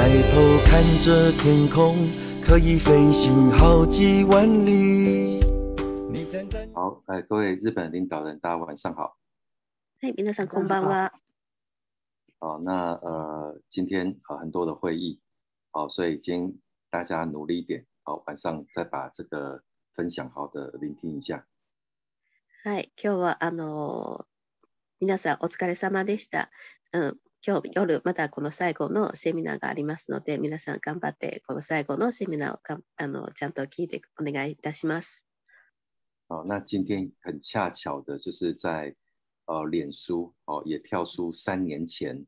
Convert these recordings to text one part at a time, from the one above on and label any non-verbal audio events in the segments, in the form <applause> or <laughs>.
抬头看着天空，可以飞行好几万里。好，哎，各位日本领导人，大家晚上好。嘿，变得上空班了。好，那呃，今天呃很多的会议，好，所以今天大家努力一点，好，晚上再把这个分享好的聆听一下。是，今日はあの皆さんお疲れ様でした。嗯。今日夜まだこの最後のセミナーがありますので、皆さん頑張ってこの最後のセミナーをかあのちゃんと聞いてお願いいたします。好，那今天很恰巧的，就是在呃脸书哦，也跳出三年前，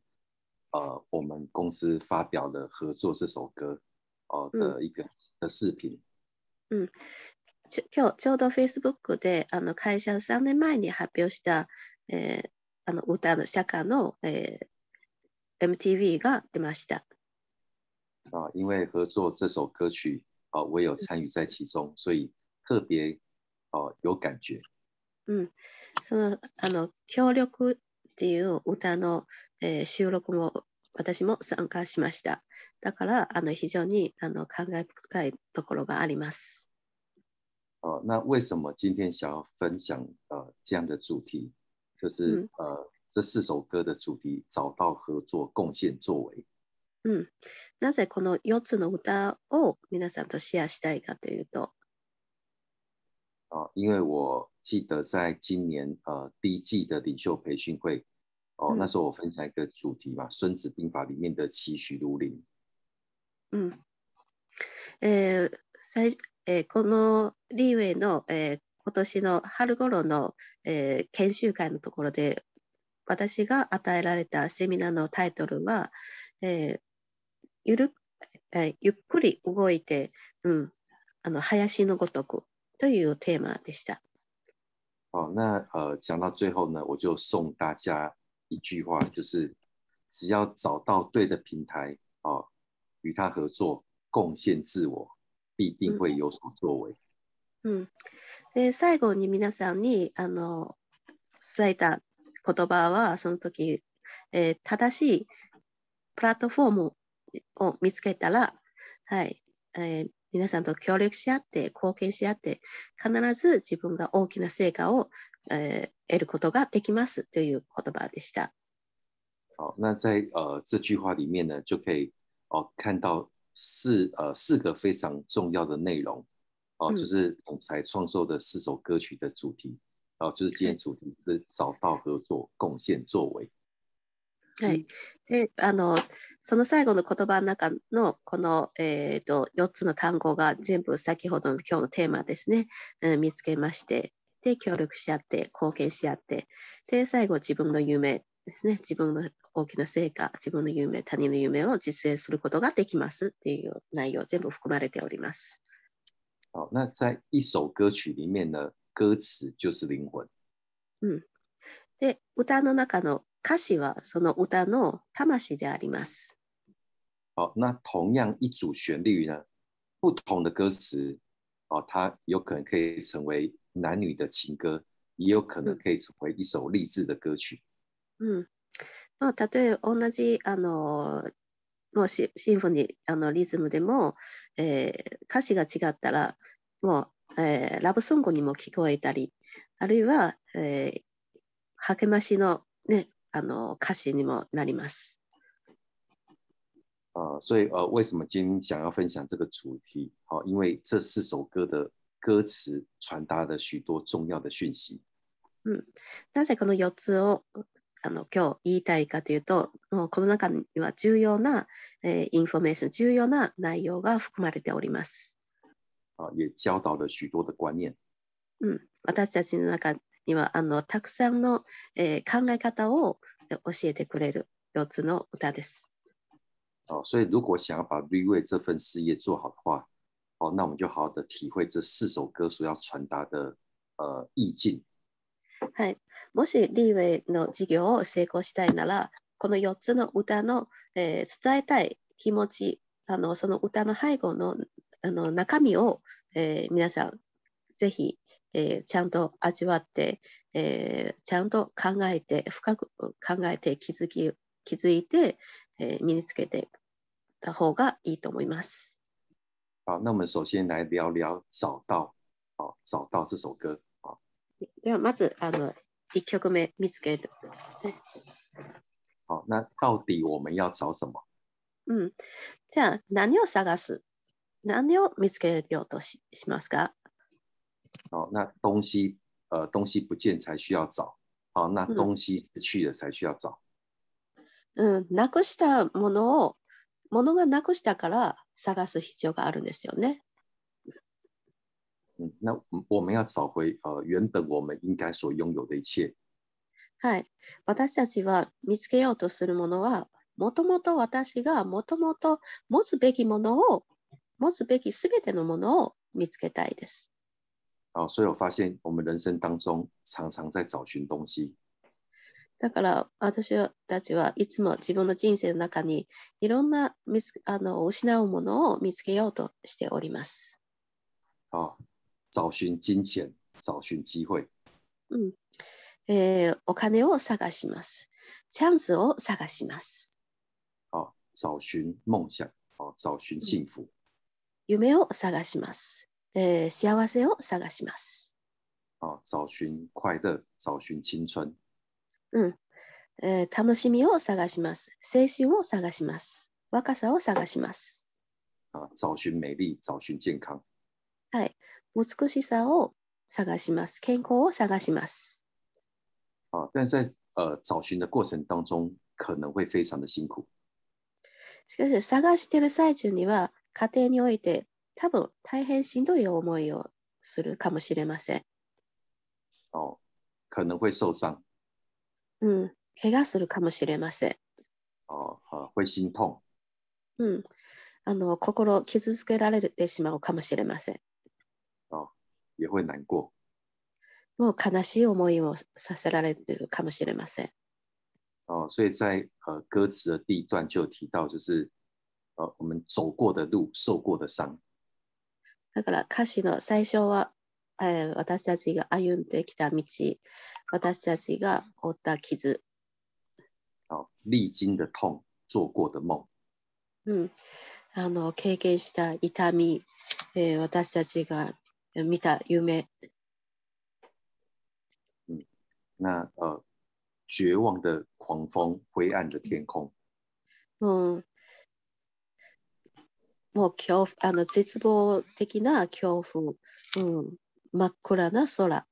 呃，我们公司发表了《合作》这首歌哦、呃、的一个、嗯、的视频。嗯。今日ちょうど Facebook であの会社3年前に発表した、えあの歌の社歌の、えー、MTV が出ました。あ、因为合作这首歌曲あ、我有参与在其中，所以特别あ、有感觉。うん、そのあの協力っていう歌の、えー、収録も私も参加しました。だからあの非常にあの感慨深いところがあります。啊，那为什么今天想要分享呃这样的主题？就是、嗯、呃这四首歌的主题，找到合作，贡献作为。嗯，なぜこの四つの歌を皆さんとシェアしたいかというと。哦，因为我记得在今年呃第一季的领袖培训会，哦那时候我分享一个主题嘛，《孙子兵法》里面的“期许如林”。嗯，呃，在い、え、このリウェのえ、今年の春頃ろのえ、研修会のところで。私が与えられたセミナーのタイトルは、えー、ゆるえー、ゆっくり動いて、うん、あの林のごとくというテーマでした。好，那呃，讲到最后呢，我就送大家一句话，就是只要找到对的平台，哦，与他合作，贡献自我，必定会有所作为。嗯，で最後に皆さんにあの伝えた言葉はその時、えー、正しいプラットフォームを見つけたら、はい、えー、皆さんと協力し合って貢献し合って必ず自分が大きな成果を、えー、得ることができますという言葉でした。好，那在呃这句话里面呢，就可以哦、呃、看到四呃四个非常重要的内容哦、呃嗯，就是总裁创作的四首歌曲的主题。然后就是今天主题是找到合作、贡献、作为。はい、であのその最後の言葉の中のこの、えーと、と4つの単語が全部先ほどの今日のテーマですね、うん、見つけましてで協力し合って貢献し合ってで最後自分の夢ですね自分の大きな成果自分の夢他人の夢を実践することができますっていう内容全部含まれております。好那在一首歌曲里面呢歌词就是灵魂。嗯，で、歌の中の歌詞はその歌の魂であります。好，那同样一组旋律呢，不同的歌词，哦，它有可能可以成为男女的情歌，也有可能可以成为一首励志的歌曲。嗯，う例えば同じあの、もシンフォニーあのリズムでも、え、歌詞が違ったらもう。えー、ラブソングにも聞こえたり、あるいは、えー、励ましの,、ね、あの歌詞にもなります。啊、呃，所以呃，为什么今天想要分享这个主题？好、哦，因为这四首歌的歌词传达了许多重要的讯息。嗯，なぜこの四つをあの今日言いたいかというと、もうこの中には重要な、えー、インフォメーション、重要な内容が含まれております。啊，也教导了许多的观念。嗯，私たちの中にはあのたくさんの考え方を教えてくれる四つの歌です。哦，所以如果想要把绿 y 这份事业做好的话，哦，那我们就好好的体会这四首歌所要传达的呃意境。はい、もしウェの事業を成功したいなら、この四つの歌の伝えたい気持ち、あのその歌の背後のあの中身を、えー、皆さんぜひ、えー、ちゃんと味わって、えー、ちゃんと考えて深く考えて気づき気づいて、え身につけてた方がいいと思います。好，那我们首先来聊聊找到。好，找到这首歌。好，ではまずあの一曲目見つける。好，那到底我们要找什么？嗯，じゃあ何を探す何を見つけようとししますか哦，那东西，呃，东西不见才需要找。好、哦，那东西失去了才需要找。うん、なくしたものを、ものがなくしたから探す必要があるんですよね。嗯，那我们要找回呃原本我们应该所拥有的一切。はい、私たちは見つけようとするものは、もともと私がもともと持つべきものを持つべきすべてのものを見つけたいです。あ、所以我发现我们人生当中常常在找寻东西。だから私たちはいつも自分の人生の中にいろんな見つあの失うものを見つけようとしております。あ、找尋金钱、找尋機会。うん、えー、お金を探します。チャンスを探します。あ、找尋夢想、あ、找尋幸福。うん夢を探します。えー、幸せを探します。あ、找尋快乐、找尋青春。うん、えー。楽しみを探します。青春を探します。若さを探します。あ、找尋美丽、找尋健康。はい。美しさを探します。健康を探します。あ、但在呃找寻的过程当中，可能会非常的辛苦。しかし探している最中には家庭において多分大変しんどい思いをするかもしれません。哦，可能会受伤。うん、怪我するかもしれません。哦，会心痛。うん、あの心を傷つけられてしまうかもしれません。哦，也会难过。もう悲しい思いをさせられてるかもしれません。哦，所以在呃歌詞的第一段就提到，就是我们走过的路，受过的伤。だから歌詞の最初は、ええ私たちが歩んできた道、私たちが負った傷。哦，历经的痛，做过的梦。うん、あの経験した痛み、ええ私たちが見た夢。うん、なあ、望の狂風、灰暗の天空。うん。もう恐怖あの絶望的な恐怖、うん、真っ暗な空で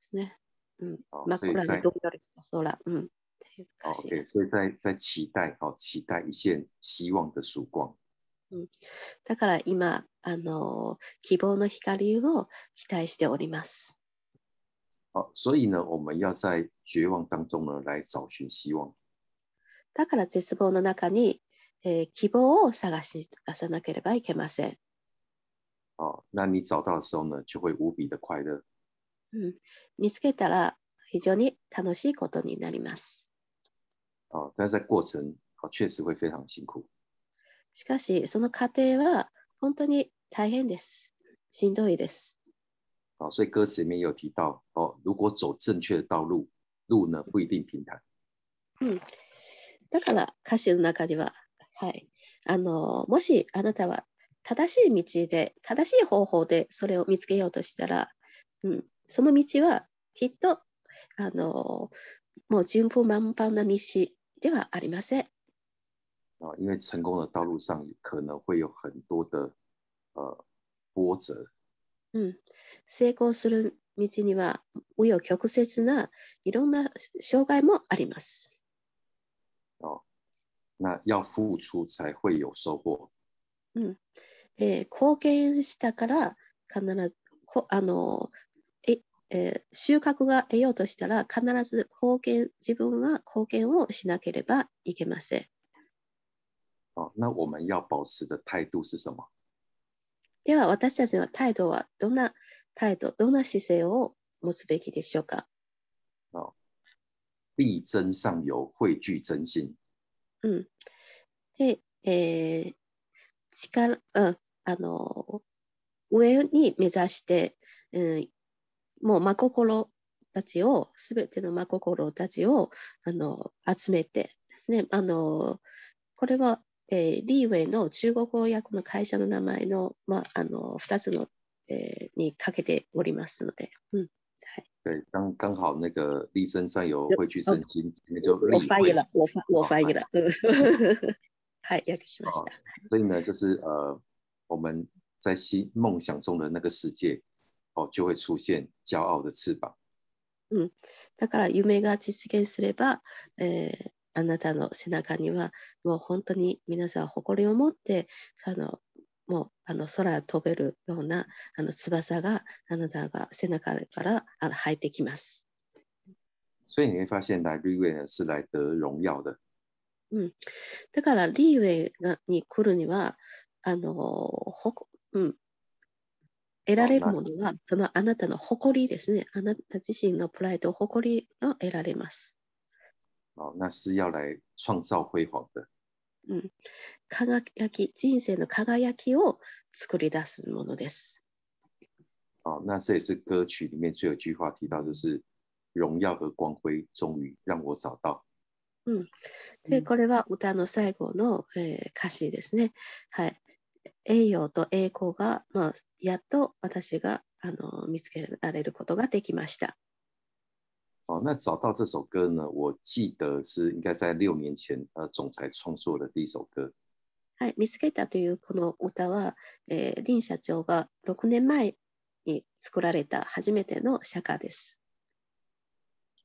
すね。嗯，那固然重要的说了，嗯，好，对，所以在在期待，好、哦、期待一线希望的曙光。うん、だから今あの希望の光を期待しております。好，所以呢，我们要在绝望当中呢来找寻希望。だから絶望の中にえー、希望を探し出さなければいけません。あ、那你找到的时候呢，就会无比的快乐。うん、見つけたら非常に楽しいことになります。あ、但在过程、あ、确实会非常辛苦。しかし、その過程は本当に大変です。しんどいです。あ、所以歌词里面有提到哦，如果走正确的道路，路呢不一定平坦。だから歌詞の中でははい、あのもしあなたは正しい道で正しい方法でそれを見つけようとしたら、うん、その道はきっとあのもう順風満帆な道ではありません。啊，因为成功的道路上可能会有很多的呃波折。嗯，成功する道には紆余曲折ないろんな障害もあります。あ、那要付出才会有收获。うん。え貢献したから必ずこあのええー、収穫が得ようとしたら必ず貢献自分が貢献をしなければいけません。あ、那我们要保持的态度是什么？では私たちは態度はどんな態度、どんな姿勢を持つべきでしょうか？あ、力争上游，汇聚真心。うん。で、えー、力、うん、あの、上に目指して、うん、もう真心たちを、すべての真心たちを、あの、集めてですね、あの、これは、えー、リーウェイの中国語訳の会社の名前の、まあ、あの、二つの、えー、にかけておりますので、うん。对，刚刚好那个立身上有会去振兴，今天就我翻译了，我翻我翻译了，嗯，Hi，<laughs> 大家所以呢，就是呃，我们在心梦想中的那个世界，哦，就会出现骄傲的翅膀。嗯，だから夢が実現すれば、え、あなたの背中にはもう本当に皆さん誇りを持ってその。もうあの空を飛べるようなあの翼があなたが背中からあの生えてきます。所以你会发现来立位是来得荣耀的。うん、だからリーウェイがに来るにはあのほうん、得られるものはそのあなたの誇りですね。あなた自身のプライド、誇りが得られます。哦，那是要来创造辉煌的。うん、輝き人生の輝きを作り出すものです。好，那这也是歌曲里面最有句话提到，就是荣耀和光辉终于让我找到。うん、でこれは歌の最後の、えー、歌詞ですね。はい、栄養と栄光が、まあ、やっと私があの見つけられることができました。哦，那找到这首歌呢，我记得是应该在六年前，呃，总裁创作的第一首歌。はい、見つけたというこの歌は、えー、林社長が6年前に作られた初めての社歌です。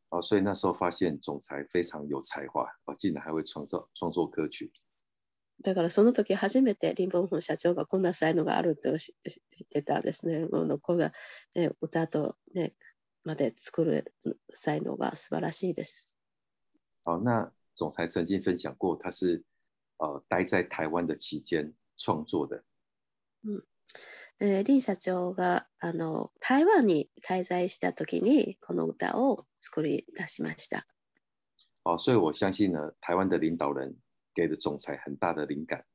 哦，所以那时候发现总裁非常有才华，哦，竟然还会创创作歌曲。だからその時初めてリンボ社長がこんな才能があると知ってたんですね。この子が、ね、歌と、ね、まで作る才能が素晴らしいです。好，那总裁曾经分享过，他是呃待在台湾的期间创作的。嗯。え林社長があの台湾に滞在した時にこの歌を作り出しました。哦，所以我相信呢，台湾的领导人给了总裁很大的灵感。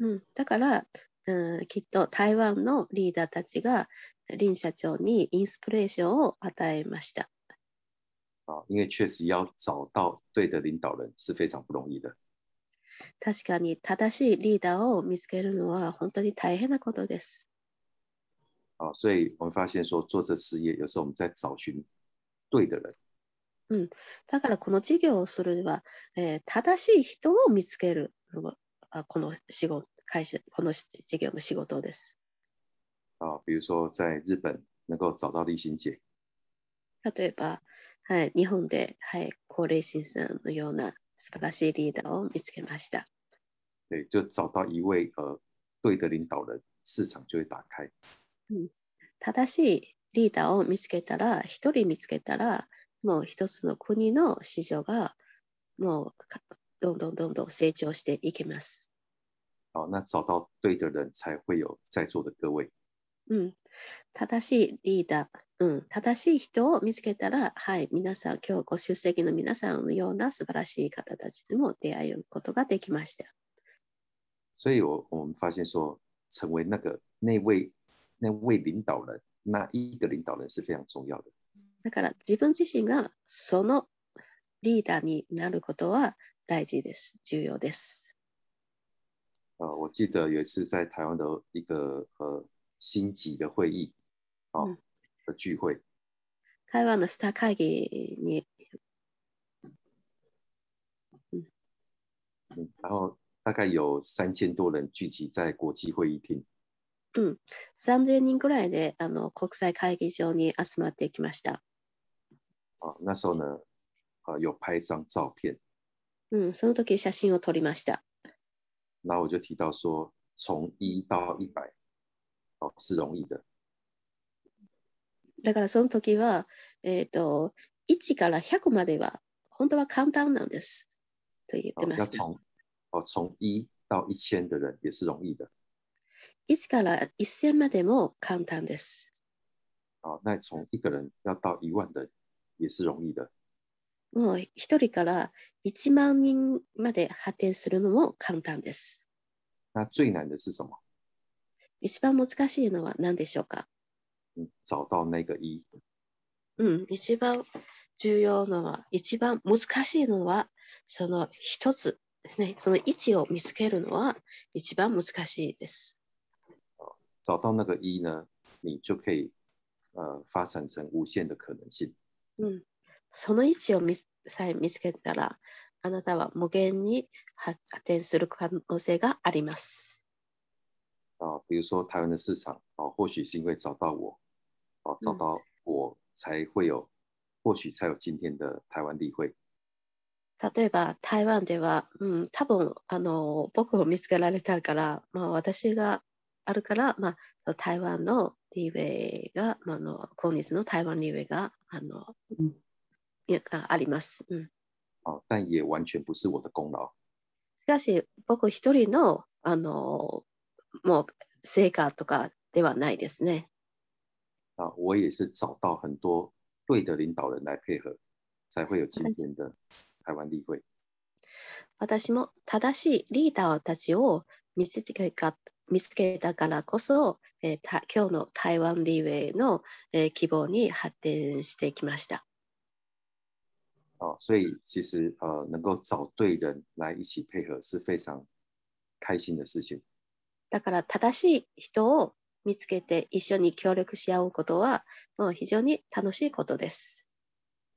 うん、だから、うん、きっと台湾のリーダーたちが林社長にインスピレーションを与えました。啊，因为确实要找到对的领导人是非常不容易的。確かに正しいリーダーを見つけるのは本当に大変なことです。啊，所以我们发现说，做这事业有时候我们在找寻对的人。うん、だからこの事業をするには、えー、正しい人を見つけるのがこの仕事会社この事業の仕事です。啊，比如说在日本能够找到立新例えば、はい、日本で、はい、高齢新さんのような素晴らしいリーダーを見つけました。对，就找到一位呃对的领导人，市场就会打开。嗯，正しいリーダーを見つけたら、一人見つけたら、もう一つの国の市場がもうどんどんどんどん成長していきます。好，那找到对的人才会有在座的各位。うん、正しいリーダー、うん、正しい人を見つけたら、はい、皆さん、今日ご出席の皆さんのような素晴らしい方たちにも出会ることができました。所以我，我我们发现说，成为那个那位那位领导人，那一个领导人是非常重要的。だから自分自身がそのリーダーになることは大事です、重要です。呃，我记得有一次在台湾的一个呃星级的会议，哦，的聚会。开完的是他开给你，嗯然后大概有三千多人聚集在国际会议厅。嗯，三千人ぐらいであの国際会議場に集まってきました。哦，那时候呢，啊，有拍张照片。嗯，その時写真を撮りました。然后我就提到说，从一到一百。哦，是容易的。だからその時は、えっ、ー、と、1から100までは本当は簡単なんです。と言ってました。要从一一千的人也是容易的。1から1000までも簡単です。哦，那从一个人要到一万人也是容易的。もう一人から1万人まで発展するのも簡単です。那最難的是什么？一番難しいのは何でしょうか找到那个一。うん、一番重要なのは、一番難しいのは、その一つですね。その位置を見つけるのは一番難しいです。找到那个一呢，你就可以呃发展成无限的可能性。うん、その位置を見さえ見つけたら、あなたは無限に発展する可能性があります。啊，比如说台湾的市场啊，或许是因为找到我，啊，找到我才会有、嗯、或许才有今天的台湾例会。例えば台湾では、うん、多分あの僕を見つけられたから、まあ、私があるから、まあ、台湾のリーウェイが、まあの、今日の台湾リーウェイがあの、うん、あります。うんあ、但也完全不是我的功劳。しかし僕一人のあのもう成果とかではないですね。あ、我也是找到很多对的领导人来配合，才会有今天的台湾例会。私も正しいリーダーたちを見つけた見つけたからこそ、えー、た今日の台湾リーウェイの、えー、希望に発展してきました。あ、所以其实呃，能够找对人来一起配合是非常开心的事情。だから正しい人を見つけて一緒に協力し合うことはもう非常に楽しいことです。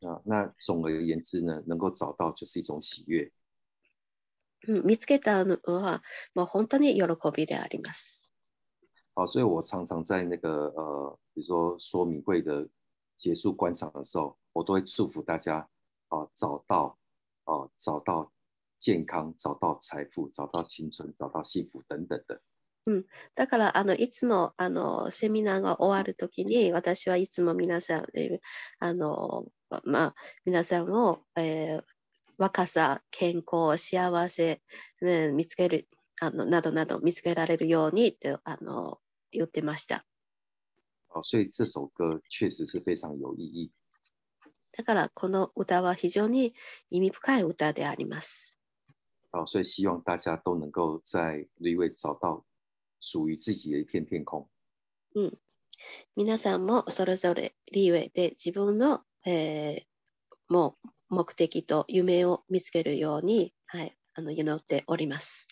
啊，那总而言之呢，能够找到就是一种喜悦。ん、見つけたのはもう本当に喜びであります。あ、所以我常常在那个呃，比如说说明会的结束观场的时候，我都会祝福大家啊、找到啊、找到健康，找到财富，找到青春，找到幸福等等的。うん、だからあのいつもあのセミナーが終わるときに私はいつも皆さん、えあのまあ、皆さんを、えー、若さ健康幸せ、ね、見つけるあのなどなど見つけられるようにとあの言ってました。あ所以这だからこの歌は非常に意味深い歌であります。あ所以希望大家都能够在 r e 找到属于自己的一片天空。うん。皆さんもそれぞれリーウェイで自分の、えー、もう目的と夢を見つけるように、はい、あの祈っております。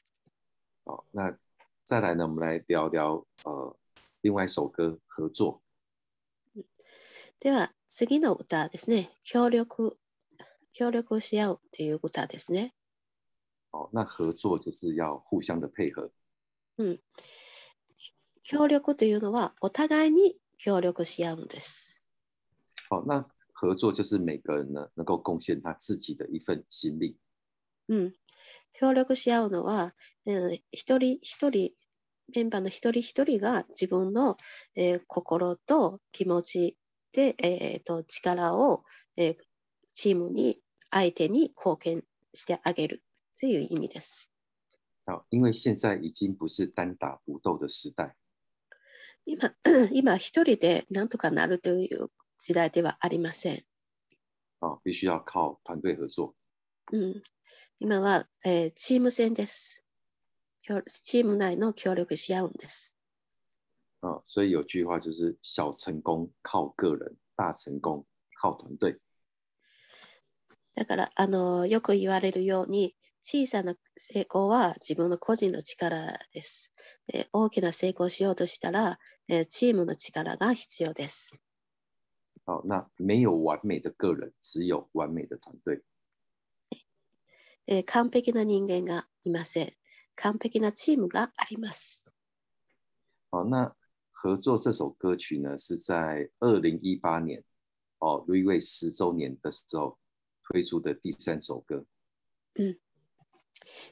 好，那再来呢，我们来聊聊呃另外一首歌合作。では次の歌ですね。協力協力し合うっていう歌ですね。哦，那合作就是要互相的配合。うん、協力というのはお互いに協力し合うんです。好、那合作就是每个人呢能够贡献他自己的一份心力。うん、協力し合うのは、えー、一人一人メンバーの一人一人が自分の、えー、心と気持ちで、えーと、力を、えー、チームに相手に貢献してあげるという意味です。好，因为现在已经不是单打独斗的时代。今、<clears throat> 今一人でなんとかなるという時代ではありません。哦，必须要靠团队合作。嗯，今は、えー、チーム戦です。チーム内の協力し合うんです。啊，所以有句话就是“小成功靠个人，大成功靠团队”。だからあのよく言われるように小さな成功は自分の個人の力です。で大きな成功しようとしたら、えチームの力が必要です。好，那没有完美的个人，只有完美的团队。え完璧な人間がいません。完璧なチームがあります。好，那合作这首歌曲呢，是在二零一八年哦，瑞瑞十周年的时候推出的第三首歌。嗯。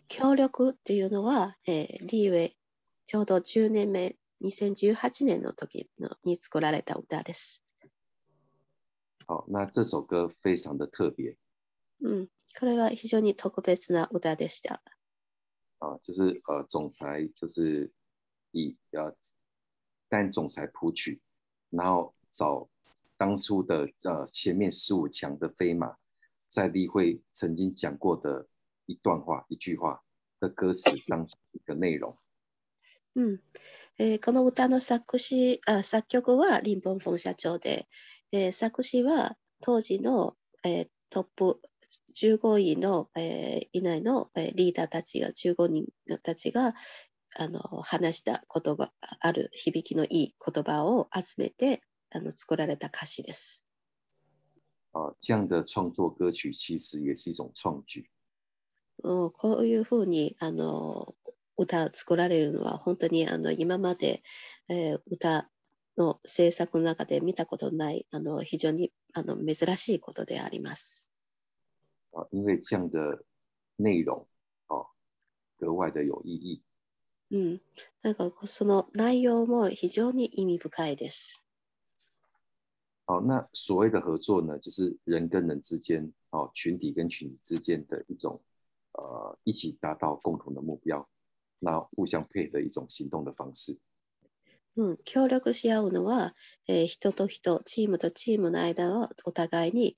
協力っていうのは、えー、リーウェイちょうど10年目2018年の時のに作られた歌です。好、那这首歌非常的特别。うん、これは非常に特別な歌でした。啊，就是呃，总裁就是以呃，但总裁谱曲，然后找当初的呃前面十五强的飞马，在例会曾经讲过的一段话、一句话的歌词当中的内容。うんえこの歌の作詞あ作曲はリン・ボ社長で、えー、作詞は当時の、えー、トップ15位の、えー、以内の、えー、リーダーたちが15人たちがあの話した言葉ある響きのいい言葉を集めてあの作られた歌詞です。あ、这样的创作歌曲其实也是一种创举。うん、こういうふうにあの歌を作られるのは本当にあの今まで、えー、歌の制作の中で見たことないあの非常にあの珍しいことであります。あ因为这样的内容あ格外的有意义。うん、なんかその内容も非常に意味深いです。あ那所谓的合作呢，就是人跟人之间，あ群体跟群体之间的一种呃，一起达到共同的目标，那互相配合一种行动的方式。嗯，協力し合うのは、人と人、チームとチームの間をお互いに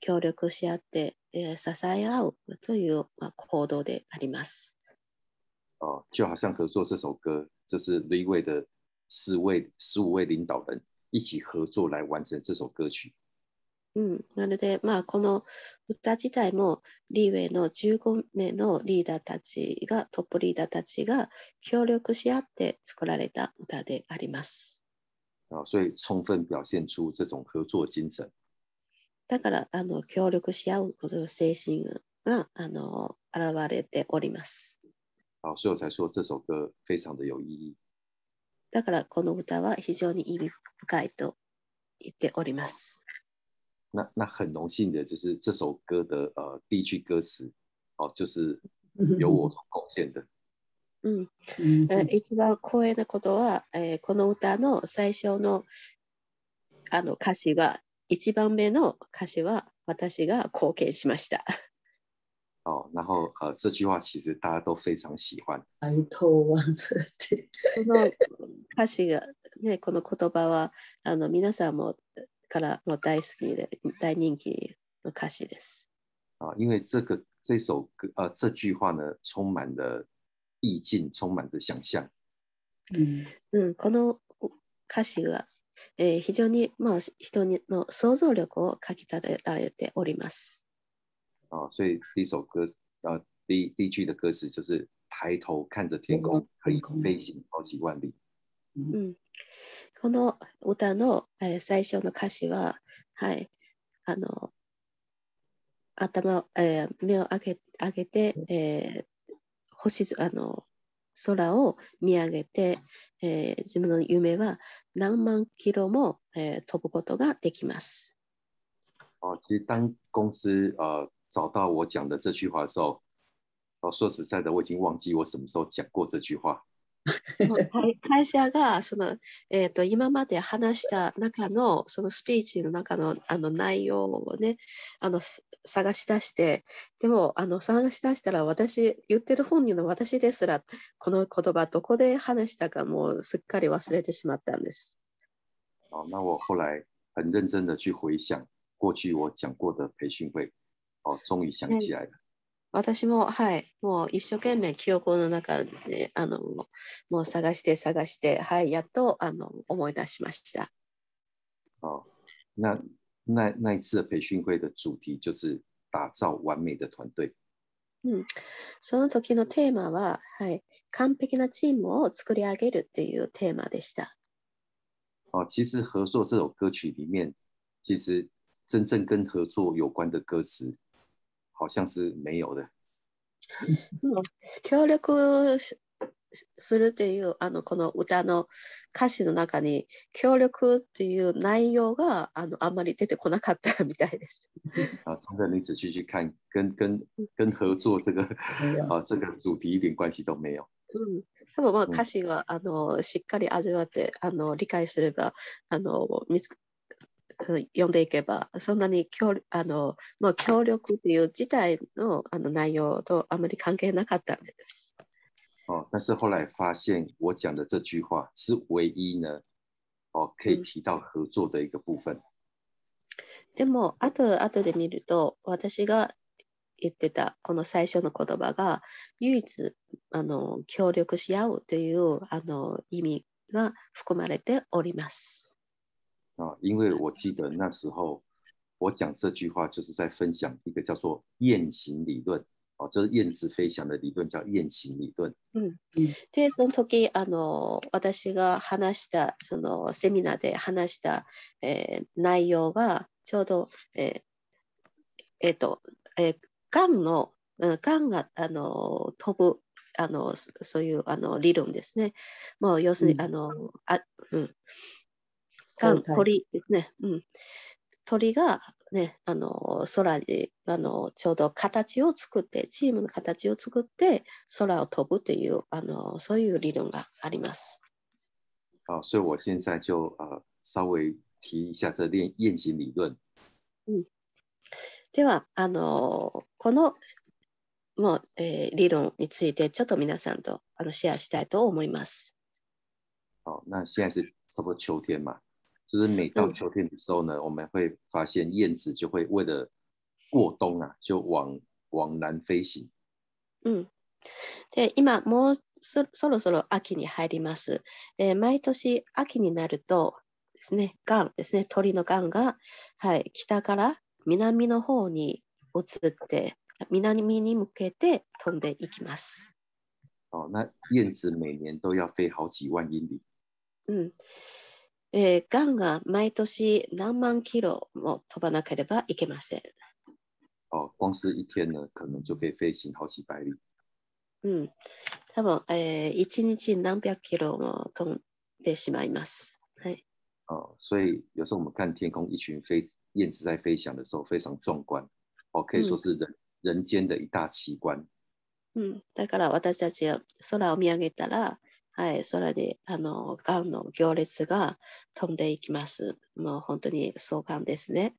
協力し合って支え合うという行動であります。あ、就好像合作这首歌，就是 r e 的十位、十五位领导人一起合作来完成这首歌曲。うん、なので、まあ、この歌自体もリーウェイの15名のリーダーたちがトップリーダーたちが協力し合って作られた歌であります。あ所以充分表現出这种合作精神。だからあの協力し合うことの精神があの現れております。あ所以我才说这首歌非常的有意義。だからこの歌は非常に意味深いと言っております。那那很荣幸的就是这首歌的呃第一句歌词哦，就是由我贡献的。うん一番光栄なことは、えー、この歌の最初のあの歌詞が一番目の歌詞は私が貢献しました。<laughs> 哦，然后呃，这句话其实大家都非常喜欢。白头王子。<laughs> この歌詞がね、この言葉はあの皆さんもからもう大好きで、大人気の歌詞です。啊，因为这个这首歌啊、呃，这句话呢，充满了意境，充满着想象。嗯嗯，この歌詞は、えー、非常にまあ人の想像力をかき立てられております。啊，所以第一首歌啊，第第一句的歌词就是抬头看着天空，可以飞行好几万里。嗯，この歌の、え最初の歌詞は、はい、あの頭えー、目を上げ上げて、えー、星あの空を見上げて、えー、自分の夢は何万キロも、えー、飛ぶことができます。哦，其实当公司呃找到我讲的这句话的时候，哦，说实在的，我已经忘记我什么时候讲过这句话。会社がその、えーと、今まで話した中のそのスピーチの中のあの内容をねあの探し出してでもあの探し出したら私言ってる本人の私ですらこの言葉どこで話したかもうすっかり忘れてしまったんです。好，那我后来很认真的去回想过去我讲过的培训会，终于想起来了。私も、はい、もう一生懸命記憶の中で、あの、もう探して探して、はい、やっと、あの、思い出しました。あ、那那那一次的培训会的主题就是打造完美的团队。うん、その時のテーマは、はい、完璧なチームを作り上げるっていうテーマでした。あ、其实合作这首歌曲里面，其实真正跟合作有关的歌词好像是没有的。<laughs> 協力するっていうあのこの歌の歌詞の中に協力っていう内容があのあんまり出てこなかったみたいです。あ、<laughs> 真的，你仔细去看，跟跟跟合作这个啊 <laughs> 这个主题一点关系都没有。うん、多分まあ歌詞はあのしっかり味わってあの理解すればあの見つ読んでいけばそんなに協あの、ま協力っていう自体のあの内容とあまり関係なかったんです。哦，但是后来发现我讲的这句话是唯一呢，哦，可以提到合作的一个部分。でも後後で見ると私が言ってたこの最初の言葉が唯一あの協力し合うというあの意味が含まれております。啊，因为我记得那时候我讲这句话就是在分享一个叫做雁行理论。あ、这燕子飞翔的理叫行理うで、その時あの私が話したそのセミナーで話した、えー、内容がちょうどえー、えー、とえー、がんのがんがあの飛ぶあのそういうあの理論ですね。もう要するに、うん、あのあうんがん、鳥ですね。うん、鳥が、ね、あの空にあのちょうど形を作ってチームの形を作って空を飛ぶというあのそういう理論があります。啊，所以我现在就呃稍微提一下这练雁行理论。嗯，ではあのこのもう、えー、理論についてちょっと皆さんとあのシェアしたいと思います。好、哦，那现在是差不多秋天嘛，就是每到秋天的时候呢，我们会发现燕子就会为了过冬啊，就往往南飞行。嗯。で今もうそろそろ秋に入ります、えー、毎年秋になるとですね、ガンですね、鳥のガンが、はい、北から南の方に移って、南に向けて飛んでいきます。哦，那燕子每年都要飞好几万英里。嗯，えー、ガんが毎年何万キロも飛ばなければいけません。あ、光是一天呢，可能就可以飞行好几百里。うん、多分、えー、一日何百キロも飛んでしまいます。はい。哦，所以有时候我们看天空一群飞燕子在飞翔的时候，非常壮观，哦，可以说是人、嗯、人间的一大奇观。うん、だから私たちは空を見上げたら、はい、空で、あの、ガンの行列が飛んでいきます。もう本当に壮観ですね。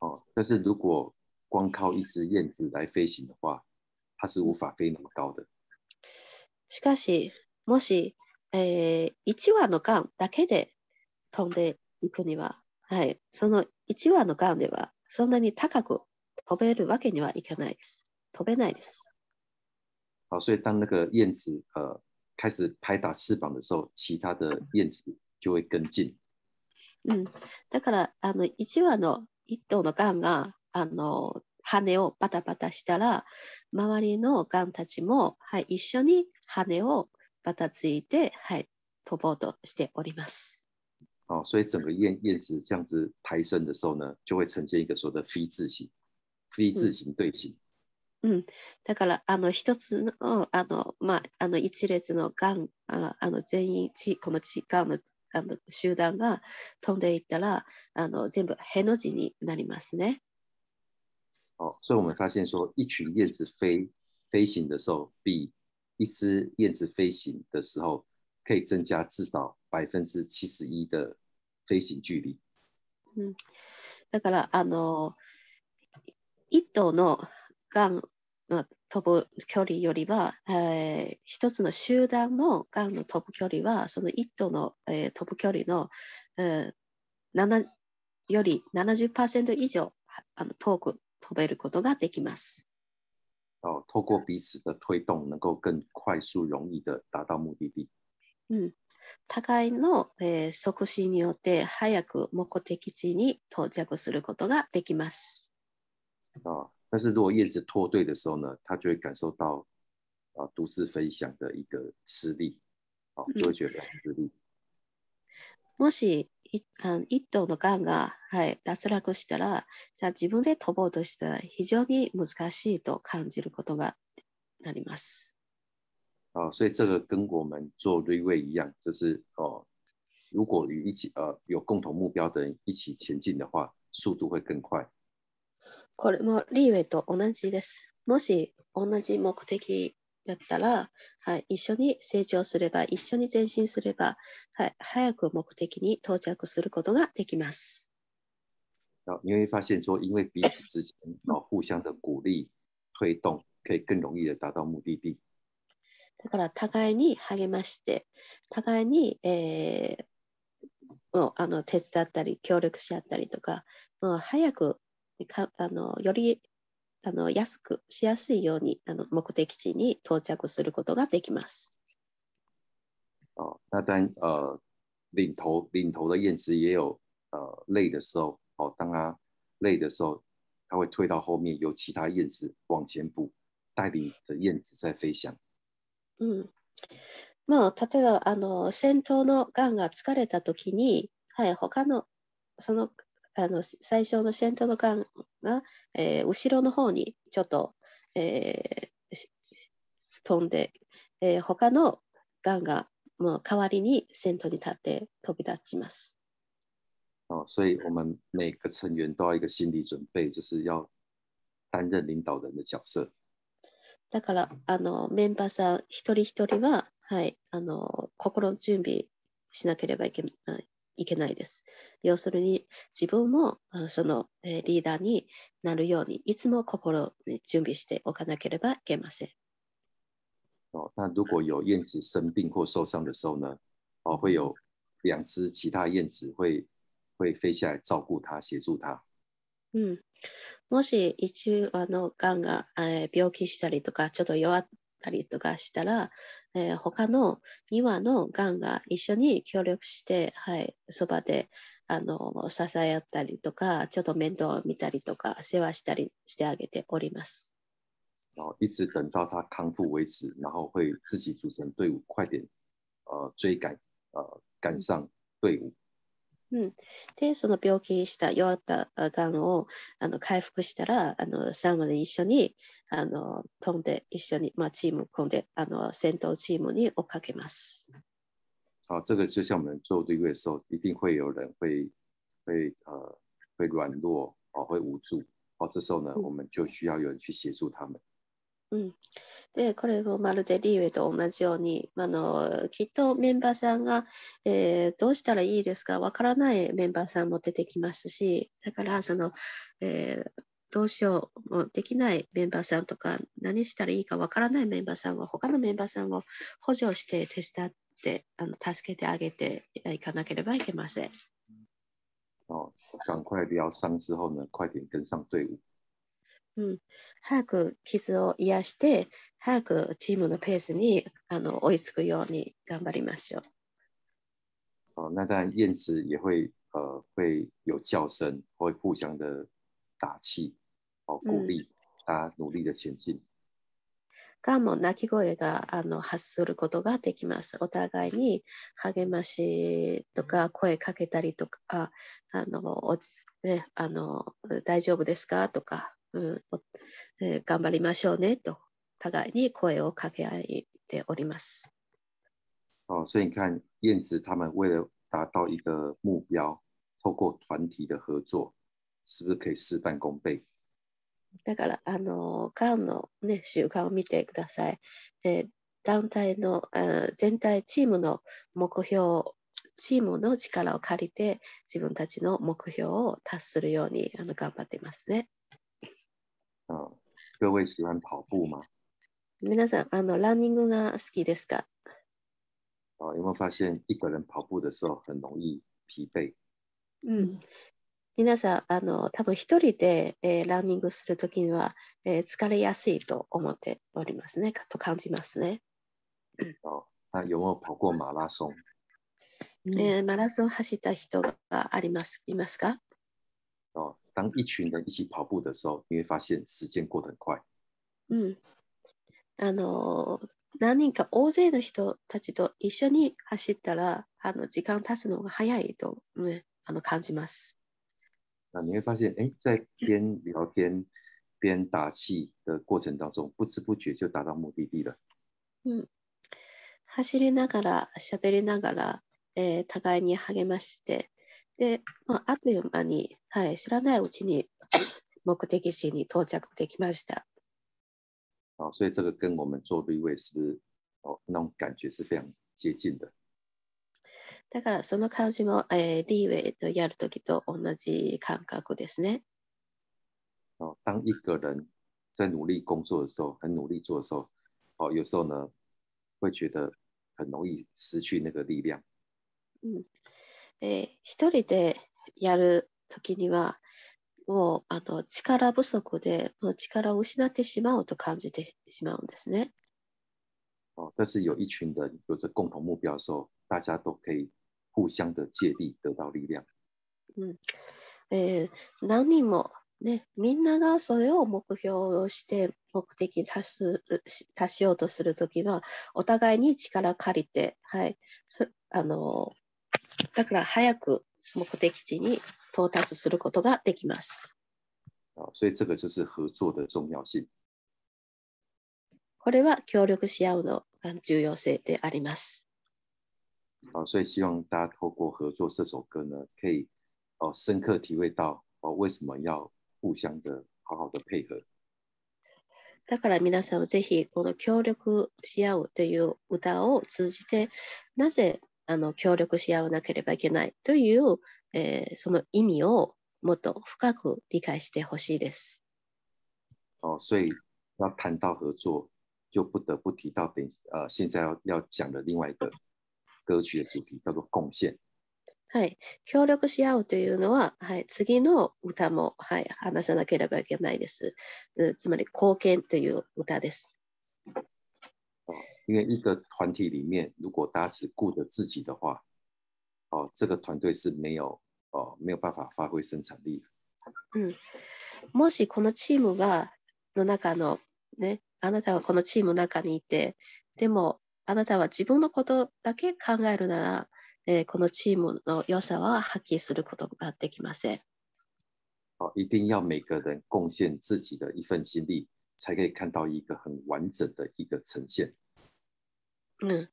哦，但是如果光靠一只燕子来飞行的话，它是无法飞那么高的。しかし、もし、えー、羽のガンだけで飛んでいくには、はい、その一羽のガンではそんなに高く飛べるわけにはいかないです。飛べないです。好，所以当那个燕子呃开始拍打翅膀的时候，其他的燕子就会跟进。嗯，だからあの一羽の一頭のガンがあの羽をバタバタしたら、周りのガンたちもはい一緒に羽をバタついてはい飛ぼうとしております。哦，所以整个燕燕子这样子抬升的时候呢，就会呈现一个说的飞字形，飞字形队形。うん、だからあの一つのあの、まあ、あの一列のがんあの全員ちこのちがんのあの集団が飛んでいったらあの全部への字になりますね。哦，所以我们发现说，一群燕子飞飞行的时候，比一只燕子飞行的时候可以增加至少百分之七十一的飞行距離。嗯、だからあの一頭のがんの飛ぶ距離よりは、えー、一つの集団のがんの飛ぶ距離は、その一頭の、えー、飛ぶ距離の、えー、より70%以上あの遠く飛べることができます。哦，透过彼此的推动，能够更快速、容易的达到目的地。嗯、うん、互いの、えー、促進によって早く目的地に到着することができます。あ、但是如果燕子脱队的时候呢，它就会感受到，啊，独自飞翔的一个吃力，啊，就会觉得很吃力。もし一、嗯一頭のガンがはい脱落したら、じゃ自分で飛ぼうとした非常に難しいと感じることがなります。哦，所以这个跟我们做 r 位一样，就是哦，如果与一起呃有共同目标的人一起前进的话，速度会更快。これもリーウェイと同じです。もし同じ目的だったら、はい、一緒に成長すれば、一緒に前進すれば、はい、早く目的に到着することができます。你会发现说，因为彼此之间啊互相的鼓励、推动，可以更容易的达到目的地。だから互いに励まして、互いに、えー、もうあの手伝ったり協力し合ったりとか、もう早くかあのよりあの安くしやすいようにあの目的地に到着することができます。啊，那当呃，领头领头的燕子也有，呃，累的时候，哦，当它累的时候，它会退到后面，由其他燕子往前补，带领着燕子在飞翔。嗯。まあ、例えばあの先頭のがんが疲れた時に、はい、他のそのあの最初の先頭の缶が、えー、後ろの方にちょっと、えー、飛んで、えー、他のががもう代わりに先頭に立って飛び立ちます。哦，所以我们每个成员都要一个心理准备，就是要担任领导人的角色。だからあのメンバーさん一人一人ははいあの心の準備しなければいけないいけないです。要するに自分もそのリーダーになるようにいつも心に準備しておかなければいけません。哦，那如果有燕子生病或受伤的时候呢，哦，会有两只其他燕子会会飞下来照顾它、协助它。うもし一応あのがんが、え病気したりとかちょっと弱ったりとかしたらえー、他の2羽のがんが一緒に協力して、はい、そばであの支え合ったりとか、ちょっと面倒を見たりとか、世話したりしてあげております。然后一直等到他康复为止，然后会自己组成队伍，快点，呃，追赶，呃，赶上队伍。うん、でその病気した弱ったがんをあの回復したらあの最後で一緒にあの飛んで一緒に、まあ、チーム組んであの戦闘チームに追っかけます。あ、这个就像我们做对位的时候，一定会有人会会呃会软弱哦，会无助哦。这时候呢，我们就需要有人去协助他们。うん、でこれもまるでリーウェイと同じようにあのきっとメンバーさんが、えー、どうしたらいいですかわからないメンバーさんも出てきますしだからその、えー、どうしようもできないメンバーさんとか何したらいいかわからないメンバーさんは他のメンバーさんを補助して手伝ってあの助けてあげていかなければいけません。哦，赶快疗伤之后呢，快点跟上队伍。うん、早く傷を癒して、早くチームのペースにあの追いつくように頑張りましょう。哦，那当然，燕子也会呃会有叫声，会互相的打气，哦鼓励大家努力的前进。がも鳴き声があの発することができます。お互いに励ましとか声かけたりとか、あのおねあの大丈夫ですかとか。うんえー、頑張りましょうねと互いに声をかけ合っております。哦，所以你看，燕子他们为了达到一个目标，透过团体的合作，是不是可以事半功倍？だから、あの、ガンの、ね、習慣を見てください。え団体の、え全体、チームの目標、チームの力を借りて、自分たちの目標を達するようにあの頑張っていますね。各位喜欢跑步吗？皆さん、あのランニングが好きですか？哦，有没有发现一个人跑步的时候很容易疲惫？嗯，皆さん、あの多分一人で、えー、ランニングするときには、えー、疲れやすいと思っておりますね、かと感じますね。哦，那有没有跑过马拉松？えー、マラソン走った人がありますいますか？哦，当一群人一起跑步的时候，你会发现时间过得很快。嗯，あの、何か大勢の人たちと一緒に走ったら、あの時間経つのが早いと、む、あの感じます。啊，你会发现，哎，在边聊天边打气的过程当中，不知不觉就达到目的地了。嗯，走りながらしりながら、え、互いに励まして。で、まあ、あっという間に、はい、知らないうちに <coughs> 目的地に到着できました。あ、所以这个跟我们做立位是不是哦那种感觉是非常接近的。だからその感じも、えー、リーウェイとやるときと同じ感覚ですね。哦，当一个人在努力工作的时候，很努力做的时候，哦，有时候呢会觉得很容易失去那个力量。嗯。えー、一人でやる時にはもうあの力不足でもう力を失ってしまうと感じてしまうんですね。哦，但是有一群人有着共同目标的时候，大家都可以互相的借力得到力量。嗯，えー、何人もね、みんながそれを目標をして目的に達す達しようとするときは、お互いに力借りて、はい、そあのだから早く目的地に到達することができます。所以这个就是合作的重要性。これは協力し合うの重要性であります。啊，所以希望大家透过合作这首歌呢，可以深刻体会到为什么要互相的好好的配合。だから皆さんはぜひこの協力し合うという歌を通じてなぜあの協力し合わなければいけないという、えー、その意味をもっと深く理解してほしいです。哦，所以要谈到合作，就不得不提到等呃现在要要讲的另外一个歌曲的主题叫做贡献。はい、協力し合うというのは、はい、次の歌も、はい、話さなければいけないです。つまり、貢献という歌です。因为一个团体里面，如果大家只顾着自己的话，哦，这个团队是没有哦，没有办法发挥生产力。嗯，もしこのチームがの中のね、あなたはこのチームの中にいて、でもあなたは自分のことだけ考えるなら、え、このチームの良さは発揮することができません。哦，一定要每个人贡献自己的一份心力，才可以看到一个很完整的一个呈现。うん、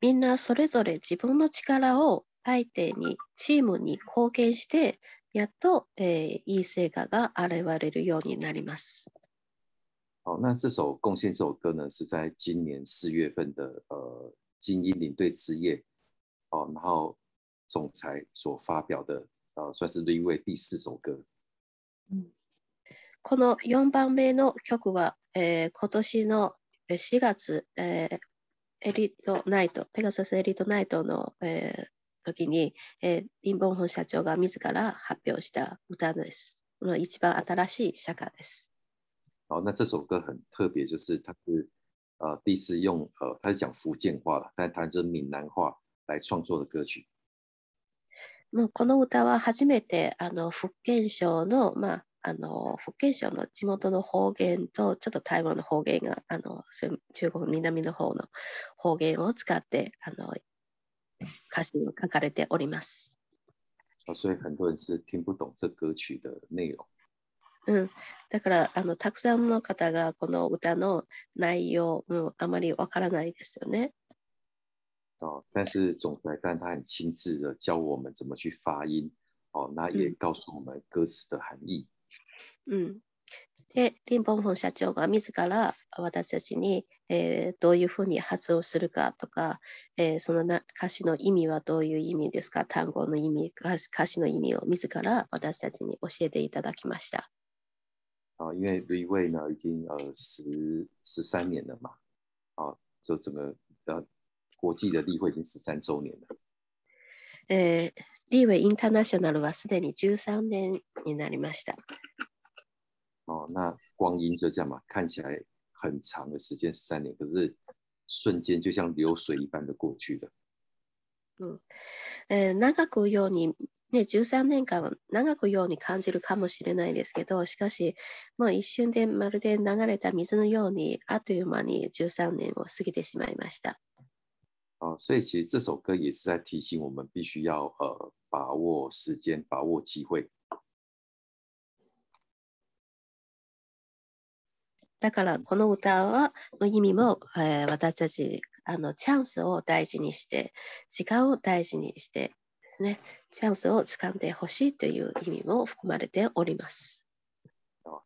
みんなそれぞれ自分の力を相手にチームに貢献してやっと、えー、いい成果が現れるようになります。好，那这首《贡献》这首歌呢，是在今年四月份的呃精英领队之夜，哦，然后总裁所发表的，呃，算是第四首歌。嗯、この4番目の曲は、え今年の4月、えエリートナイト、ペガサスエリートナイトの、えー、時に、えー、リンボンホン社長が自ら発表した歌です。まあ、一番新しい社迦です。好，那这首歌很特别，就是它是呃第一次用呃，它是讲福建话了，但它是闽南话来创作的歌曲。もうこの歌は初めてあの福建省の、まああの福建省の地元の方言とちょっと台湾の方言があの中国南の方の方言を使ってあの歌詞を書かれております。所以很多人是听不歌内容。うだからあのたくさんの方がこの歌の内容、うん、あまりわからないですよね。哦，但是总的来他很亲自的教我们怎么去发音，哦，那也告诉我们歌词的含义。嗯うん、でリン・ボンフォン社長が自ら私たちに、えー、どういうふうに発音するかとか、えー、そのな歌詞の意味はどういう意味ですか単語の意味歌詞の意味を自ら私たちに教えていただきました。あ因为 l o u i Wei 呢已经呃十十三年了嘛，啊，就整个呃国际的例会已经十三周年了。えリーウェイインターナショナルはすでに13年になりました。哦，那光阴就这样嘛，看起来很长的时间，十三年，可是瞬间就像流水一般的过去了。嗯，え、長くようにね、十三年間長くように感じるかもしれないですけど、しかし、もう一瞬でまるで流れた水のように、あっという間に十三年を過ぎてしまいました。哦，所以其实这首歌也是在提醒我们，必须要呃把握时间，把握机会。だからこの歌はの意味も、えー、私たちあのチャンスを大事にして時間を大事にしてですねチャンスをつかんでほしいという意味も含まれております。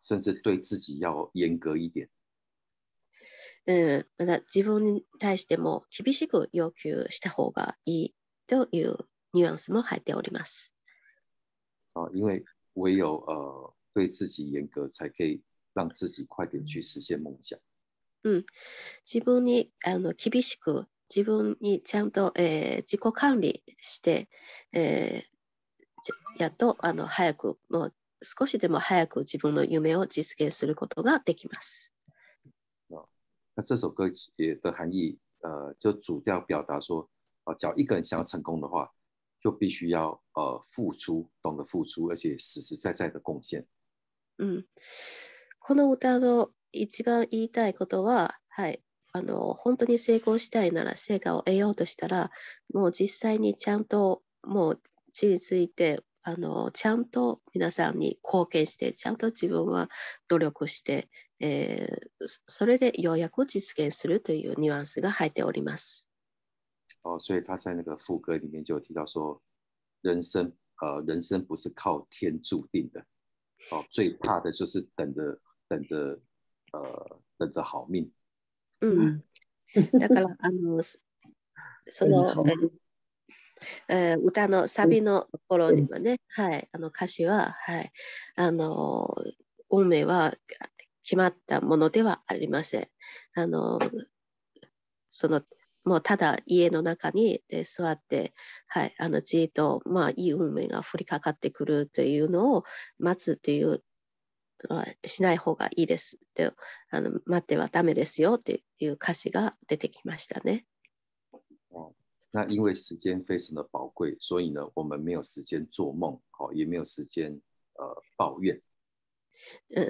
甚至对自己要严格一点。うん、また自分に対しても厳しく要求した方がいいというニュアンスも入っております。あ、因为唯有呃对自己严格才可以让自己快点去实现梦想。嗯，自分にあの厳しく自分にちゃんと自己管理してやっとあの早くもう少しでも早く自分の夢を実現することができます。啊，那这首歌也的含义，呃，就主调表达说，啊，只要一个人想要成功的话，就必须要呃付出，懂得付出，而且实实在在的贡献。嗯。この歌の一番言いたいことは、はい、あの本当に成功したいなら成果を得ようとしたらもう実際にちゃんともう地についてあのちゃんと皆さんに貢献してちゃんと自分は努力して、えー、それでようやく実現するというニュアンスが入っております。哦，所以他在那个副歌里面就有提到说，人生，呃，人生不是靠天注定的，哦，最怕的就是等着等着呃等着好命。うんだからあのその、えー、<laughs> 歌のサビのところにはね、はい、あの歌詞は、はい、あの運命は決まったものではありません。あのそのもうただ家の中にで座って、はい、あのじっと、まあ、いい運命が降りかかってくるというのを待つというしない方がいいですってあの待ってはダメですよっていう歌詞が出てきましたね。那因为时间非常的宝贵，所以呢，我们没有时间做梦，好，也没有时间呃抱怨。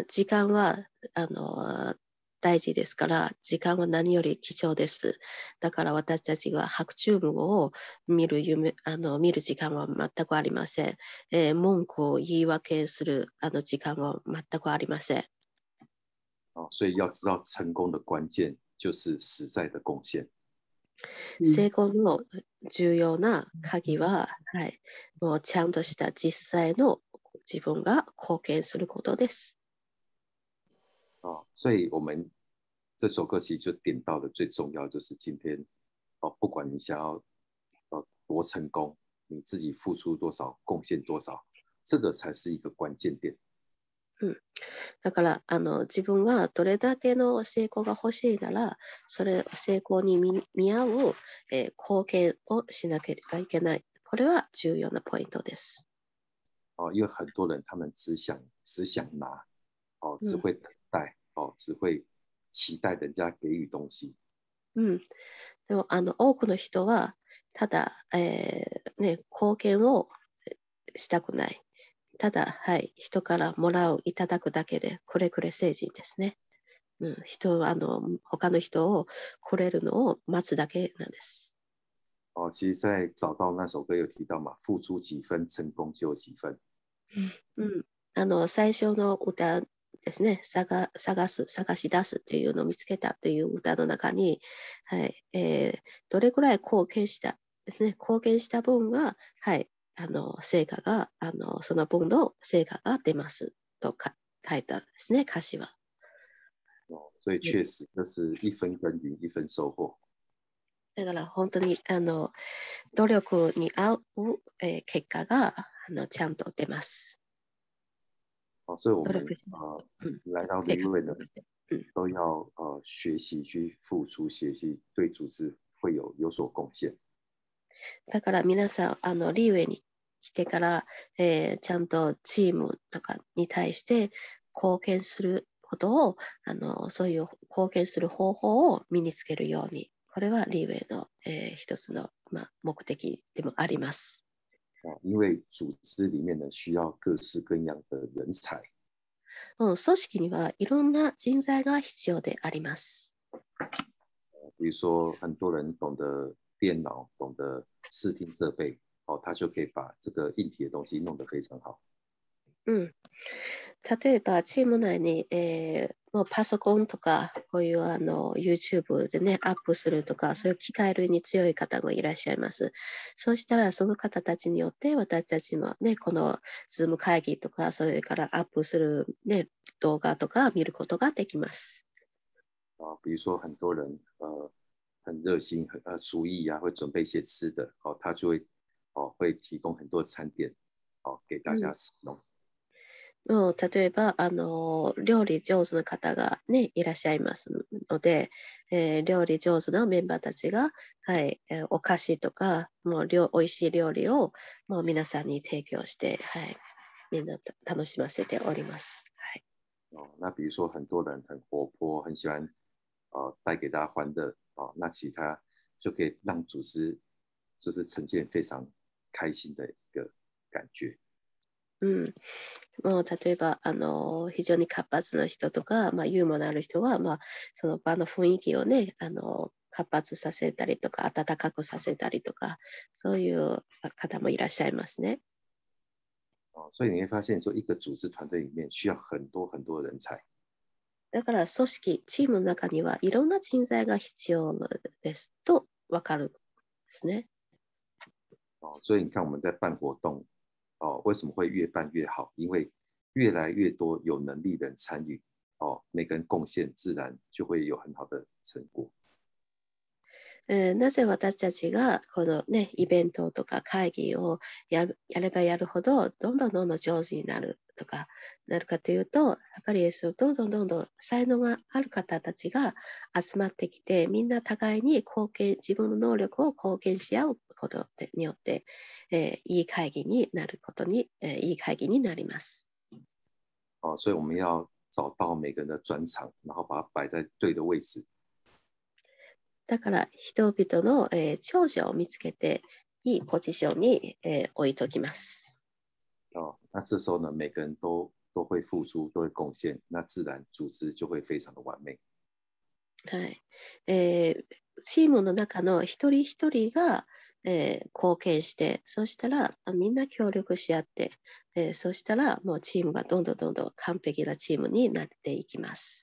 時間はあの大事ですから、時間は何より貴重です。だから私たちは白昼夢を見る夢あの見る時間は全くありません。えー、文句を言い訳するあの時間は全くありません。啊，所以要知道成功的关键就是实在的贡献。成功の重要な鍵は、はい、もうちゃんとした実際の自分が貢献することです。哦，所以我们这首歌实就点到的最重要就是今天，哦，不管你想要哦多成功，你自己付出多少，贡献多少，这个才是一个关键点。嗯，だからあの自分がどれだけの成功が欲しいなら、それ成功にみみ合うえ貢献をしなければいけない。これは重要なポイントです。哦，有很多人他们只想只想拿，哦，只会。待哦，只会期待人家给予东西。うん。でもあの多くの人はただ、えー、ね貢献をしたくない。ただはい人からもらういただくだけでこれくれ成人ですね。うん、人あの他の人を来れるのを待つだけなんです。哦，其实，在找到那首歌有提到嘛，付出几分，成功就有几分。嗯，あの最初の歌ですね探探す探し出すというのを見つけたという歌の中に、はいえー、どれくらい貢献したですね貢献した分が、はい、あの成果があのその分の成果が出ますとか書いたんですね歌詞は。う以确实，这是一分耕耘一分收获。だから本当にあの努力に合う、えー、結果があのちゃんと出ます。啊，所以我们呃来到灵位呢，都要呃学习去付出，学习对组织会有有所贡献。だから皆さんあのリーウェイに来てから、えー、ちゃんとチームとかに対して貢献することをあのそういう貢献する方法を身につけるようにこれはリーウェイの、えー、一つの、まあ、目的でもあります。啊，因为组织里面呢需要各式各样的人才。嗯，組織にはいろんな人材が必要であります。比如说很多人懂得电脑，懂得视听设备，哦，他就可以把这个硬体的东西弄得非常好。うん、例えば、チーム内に、えーもうパソコンとか、こういうあの YouTube でね、アップするとか、そういう機械類に強い方もいらっしゃいます。そうしたら、その方たちによって、私たちのね、この Zoom 会議とか、それからアップする、ね、動画とか見ることができます。あ、比如说很多人呃很热心，很呃厨艺啊，会准备一些吃的哦，他就会哦会提供很多餐点哦给大家使用。嗯うん、例えばあの料理上手な方が、ね、いらっしゃいますので、えー、料理上手なメンバーたちが、はいえー、お菓子とかもう料美味しい料理をもう皆さんに提供して、はい、みんな楽しませております。はい、哦，那比如说很多人很活泼，很喜欢带给大家欢乐那其他就可以让组织就是呈现非常开心的一个感觉。うん、もう例えば、あの非常に活発な人とか、まあ、ユーモアのある人は、まあ、その場の雰囲気をね、あの活発させたりとか、温かくさせたりとか、そういう方もいらっしゃいますね。そ所以你会发现，说一个组织团队里面需要很多很多人才。だから組織、チームの中にはいろんな人材が必要ですと分かるんですね。哦，所以你看我们在办活动，哦，为什么会越办越好？因为越来越多有能力的人参与，哦，每个人贡献，自然就会有很好的成果。えなぜ私たちがこの、ね、イベントとか会議をややればやるほどどんどんどんどん上手になるとかなるかというとやっぱりそどんどんどんどん才能がある方たちが集まってきてみんな互いに貢献自分の能力を貢献し合うことによって、えー、いい会議になることに、えー、いい会議になります。あ、所以我们要找到每个人的专长，然后把它摆在对的位置。だから人々の、えー、長所を見つけて、いいポジションに、えー、置いときます。あ、那这时候呢，每个人都都会付出，都会贡献，那自然组织就会非常的完美。はい、えー、チームの中の一人一人が、えー、貢献して、そしたらみんな協力し合って、えー、そしたらもうチームがどんどんどんどん完璧なチームになっていきます。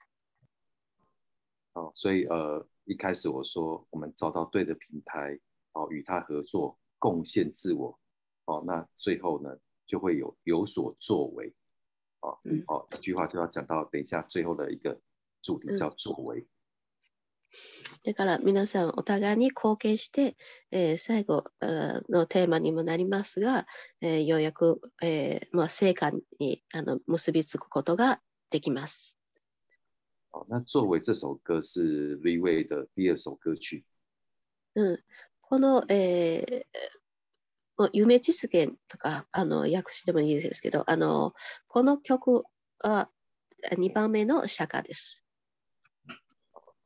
好，所以呃，一开始我说我们找到对的平台，哦，与他合作，贡献自我，哦，那最后呢就会有有所作为，哦，哦，一句话就要讲到，等一下最后的一个主题叫作为。嗯だから皆さんお互いに貢献して、えー、最後のテーマにもなりますが、えー、ようやく、えーまあ、成果にあの結びつくことができます。好，那作为这首歌是 v w a 的第二首歌曲。うこの、えー、夢実現とかあの訳してもいいですけど、あのこの曲は2番目の釈迦です。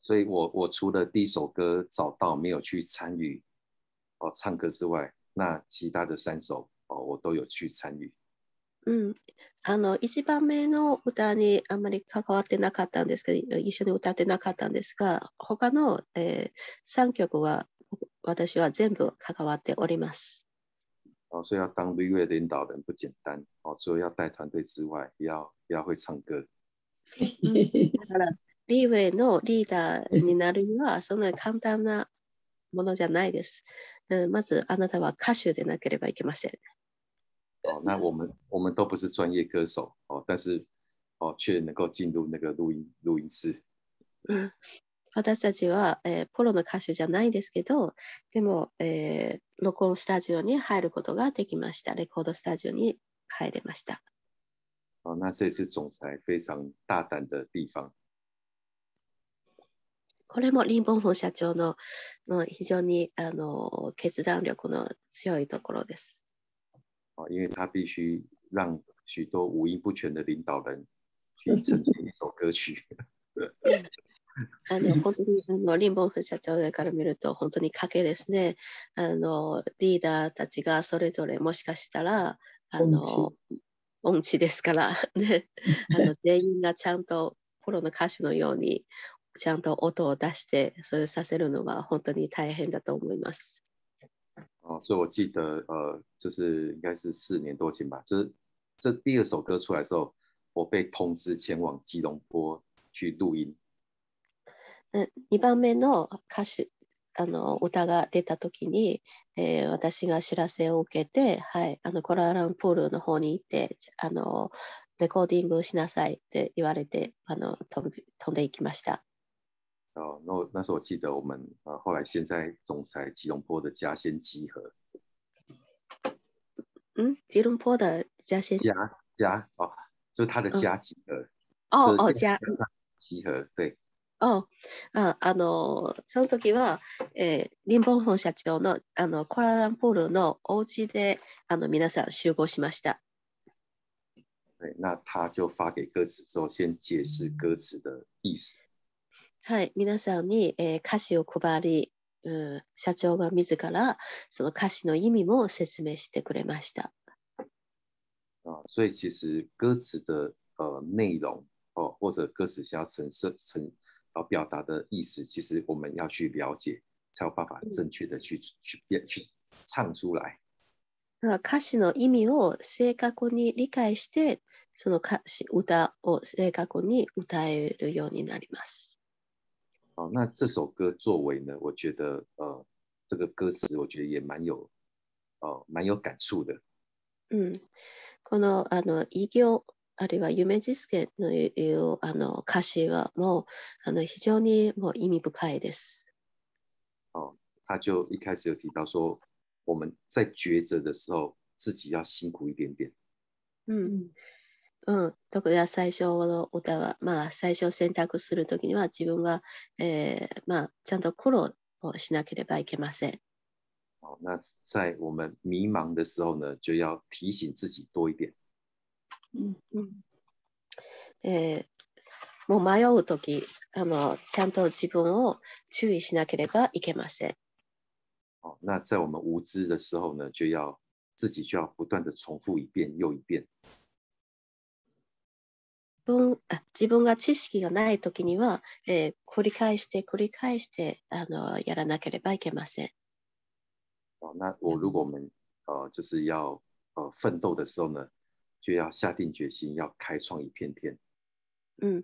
所以，我我除了第一首歌找到没有去参与哦唱歌之外，那其他的三首哦，我都有去参与。嗯，あの一番目の歌にあまり関わってなかったんですけど、一緒に歌ってなかったんですが、他の三曲は私は全部関わっております。哦，所以要当音乐领导人不简单哦，除了要带团队之外，要要会唱歌。<laughs> リーウェイのリーダーになるには、そんな簡単なものじゃないです。うん、まず、あなたは歌手でなければいけません。哦，那我们我们都不是专业歌手哦，但是哦却能够进入那个录音录音室。嗯，私たちは、えプロの歌手じゃないですけど、でも、えー、録音スタジオに入ることができました。レコードスタジオに入れました。哦，那这是总裁非常大胆的地方。これもリン・ボンフン社長のの非常にあの決断力の強いところです。因为他必须让许多五音不全的领导人去呈现一首歌曲。<laughs> あの本当にあのリン・ボンフ社長から見ると本当に賭けですねあの。リーダーたちがそれぞれもしかしたらあの音痴ですから、<laughs> ね、あの全員がちゃんとプロの歌手のようにちゃんと音を出してそれさせるのは本当に大変だと思います。哦，所以我记得，呃，就是应该是四年多前吧，就是这第二首歌出来的时候，我被通知前往吉隆坡去录音。嗯，二番目の歌手、あの歌が出た時に、え私が知らせを受けて、はい、あのコラランプールの方に行って、あのレコーディングしなさいって言われて、あの飛んでいきました。哦，那那时候我记得我们呃，后来现在总裁吉隆坡的家先集合。嗯，吉隆坡的家先。家家哦，就是他的家集合。哦哦，家集合，对。哦，あのその時は、え、社長のあのコラダンプールのお家で、あの皆さん集合しました。对，那他就发给歌词之后，先解释歌词的意思。はい、皆さんに、えー、歌詞を配り、うん、社長が自らその歌詞の意味も説明してくれました。啊，所以其实歌词的呃内容哦、或者歌词想要呈现、呈啊表达的意思，其实我们要去了解，才有办法正确的去、嗯、去变去唱出来。那歌詞の意味を正確に理解して、その歌詞歌を正確に歌えるようになります。哦，那这首歌作为呢，我觉得呃，这个歌词我觉得也蛮有，哦，蛮有感触的。嗯，このあの伊業あるいは夢実現のうあの歌詞はもうあの非常にもう意味深いです。哦，他就一开始有提到说，我们在抉择的时候自己要辛苦一点点。嗯。うん、特に最初の歌は、まあ、最初選択するときには自分が、えーまあ、ちゃんと苦労をしなければいけません。好，那在我们迷茫的时候呢，就要提醒自己多一点。嗯嗯。もう迷うとき、あのちゃんと自分を注意しなければいけません。好，那在我们无知的时候呢，就要自己就要不断的重复一遍又一遍。分あ自分が知識がない時には、えー、繰り返して繰り返してあのやらなければいけません。那我如果我们呃就是要呃奋斗的时候呢，就要下定决心要开创一片天。う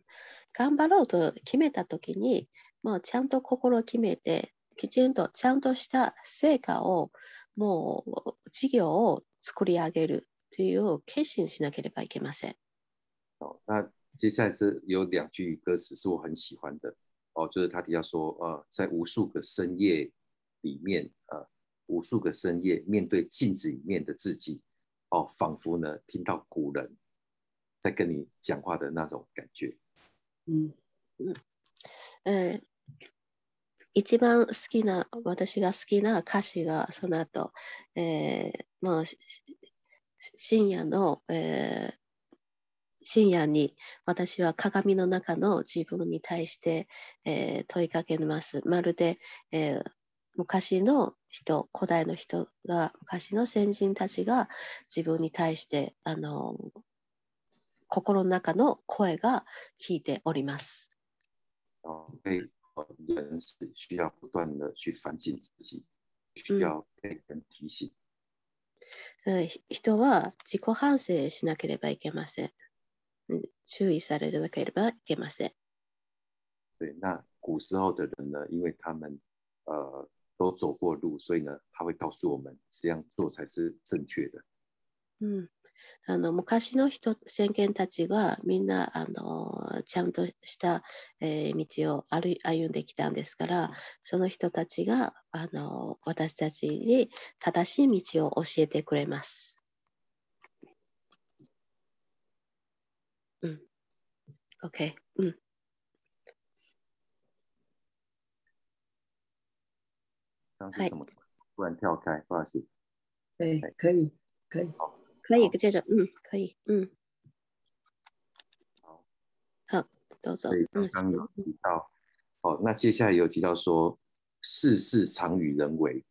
頑張ろうと決めた時に、もうちゃんと心を決めて、きちんとちゃんとした成果を、もう事業を作り上げるという決心しなければいけません。哦，那接下来是有两句歌词是我很喜欢的哦，就是他底下说，呃，在无数个深夜里面，呃，无数个深夜面对镜子里面的自己，哦，仿佛呢听到古人在跟你讲话的那种感觉。嗯，嗯，呃，<laughs> 一番好きな私が好きな歌詞がその後、ええ、まあ深夜のええ。深夜に私は鏡の中の自分に対して、えー、問いかけます。まるで、えー、昔の人、古代の人が、昔の先人たちが自分に対して、あの、心の中の声が聞いております。人是需要不断的去反省自己，需要被人提醒。人は自己反省しなければいけません。注意されなければいけません。对，那古时候的人呢，因为他们呃都走过路，所以呢，他会告诉我们这样做才是正确的。嗯。あの昔の人先見たちはみんなあのちゃんとした、えー、道を歩歩んできたんですからその人たちがあの私たちに正しい道を教えてくれます。嗯，OK，嗯，刚次怎么突然跳开？不好意思。对，可以，可以，好，可以接着，嗯，可以，嗯，好，好，走走。对，刚刚有提到，哦，那接下来有提到说，事事常于人为。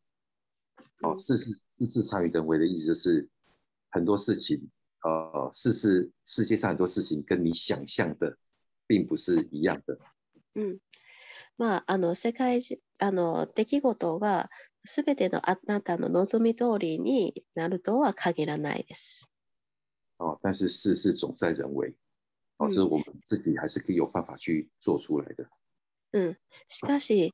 哦，事事事事常于人为的意思就是很多事情。呃，世事世界上很多事情跟你想象的并不是一样的。まあ、あの世界中あの出来事がすべてのあなたの望み通りになるとは限らないです。哦，但是世事总在人为，哦，所以我们自己还是可以有办法去做出来的。嗯，しかし、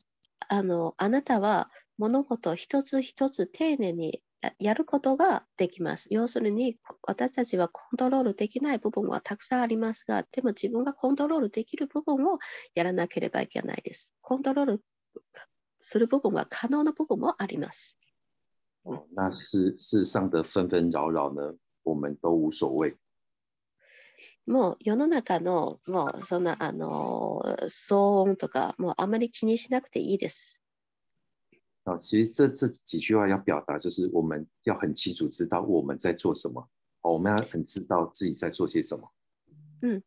あのあなたは物事一つ一つ丁寧にやることができます。要するに私たちはコントロールできない部分はたくさんありますが、でも自分がコントロールできる部分をやらなければいけないです。コントロールする部分は可能な部分もあります。那世世上的纷纷扰扰呢，我们都无所谓。もう世の中のもうそんなあの騒音とかもうあまり気にしなくていいです。啊，其实这这几句话要表达就是我们要很清楚知道我们在做什么，哦，我们要很知道自己在做些什么。嗯。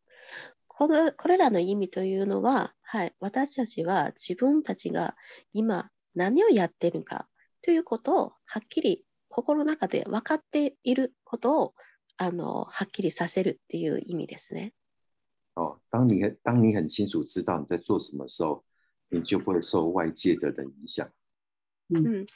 このこれらの意味というのは、はい、私たちは自分たちが今何をやってるかということをはっきり心の中で分かっていることをあのはっきりさせるっていう意味ですね。哦，当你当你很清楚知道你在做什么时候，你就不会受外界的人影响。うん、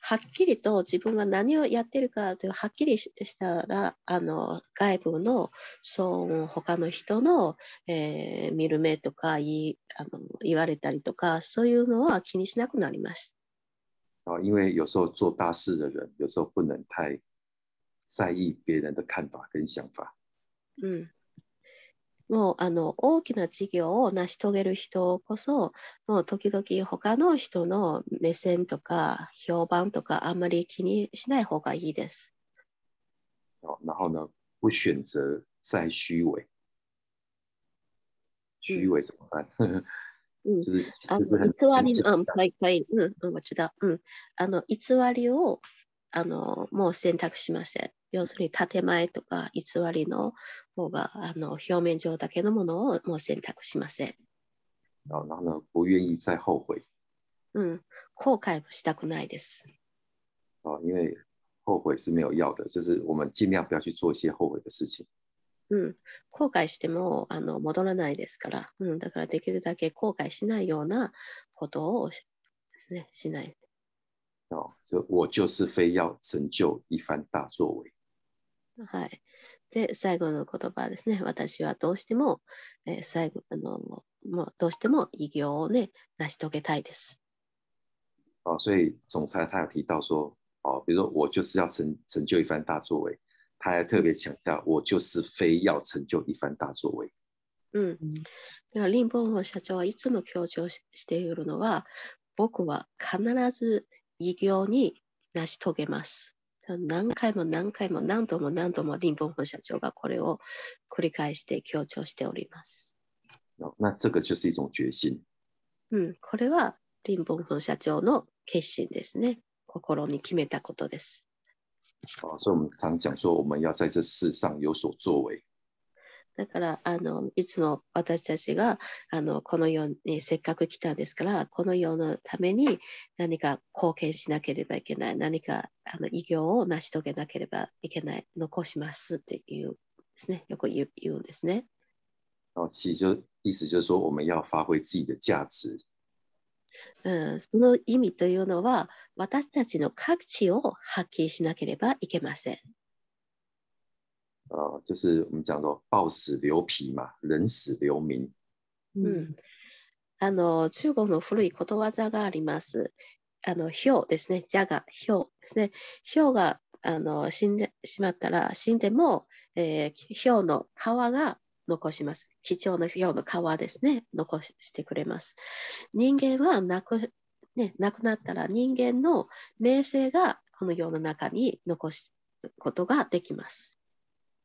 はっきりと自分が何をやってるかというはっきりしたらあの外部の騒音他の人の、えー、見る目とか言あの言われたりとかそういうのは気にしなくなりました。因为有时候做大事的人，有时候不能太在意别人的看法跟想法。嗯。もうあの大きな事業を成し遂げる人こそもう時々他の人の目線とか評判とかあんまり気にしない方がいいです。然后呢，不选择再虚伪，虚伪怎么办？嗯 <laughs> うん、あ偽り、うん、はいはい、うん、うん、知道、うん、あの偽りをあのもう選択しません。要するに建前とか偽りの方があの表面上だけのものをもう選択しません。然后呢，不愿意再后悔。ん、後悔もしたくないです。あ、因为後悔是没有要的，就是我们尽量不要去做一些後悔的事情。うん、後悔してもあの戻らないですから、うん、だからできるだけ後悔しないようなことをし,、ね、しない。哦，就我就是非要成就一番大作为。はい。で、最後の言葉ですね。私はどうしても、えー、最後あのもうどうしても偉業をね、成し遂げたいです。あ、所以总裁他有提到说，哦，比如说我就是要成成就一番大作为，他还特别强调，我就是非要成就一番大作为。うん。だリンボンホ社長はいつも強調しているのは、僕は必ず偉業に成し遂げます。何回も何回も何度も何度もリンボンホン社長がこれを繰り返して強調しております。那这个就是一种决心。うん、これはリンボンホン社長の決心ですね。心に決めたことです。あ、所以我们常讲说，我们要在这世上有所作为。だからあのいつも私たちがあのこの世にせっかく来たんですからこの世のために何か貢献しなければいけない何かあの偉業を成し遂げなければいけない残しますっていうですねよく言う言うんですね。其实意思就是说我们要发挥自己的价值。うん、その意味というのは私たちの価値を発揮しなければいけません。呃，就是我们讲说暴死皮嘛，人死留名。嗯，あの中国の古いことわざがあります。あのうですね、じゃがうですね。うがあの死んでしまったら死んでも、えー、うの皮が残します。貴重なひょうの皮ですね、残してくれます。人間はなくね、亡くなったら人間の名声がこの世の中に残すことができます。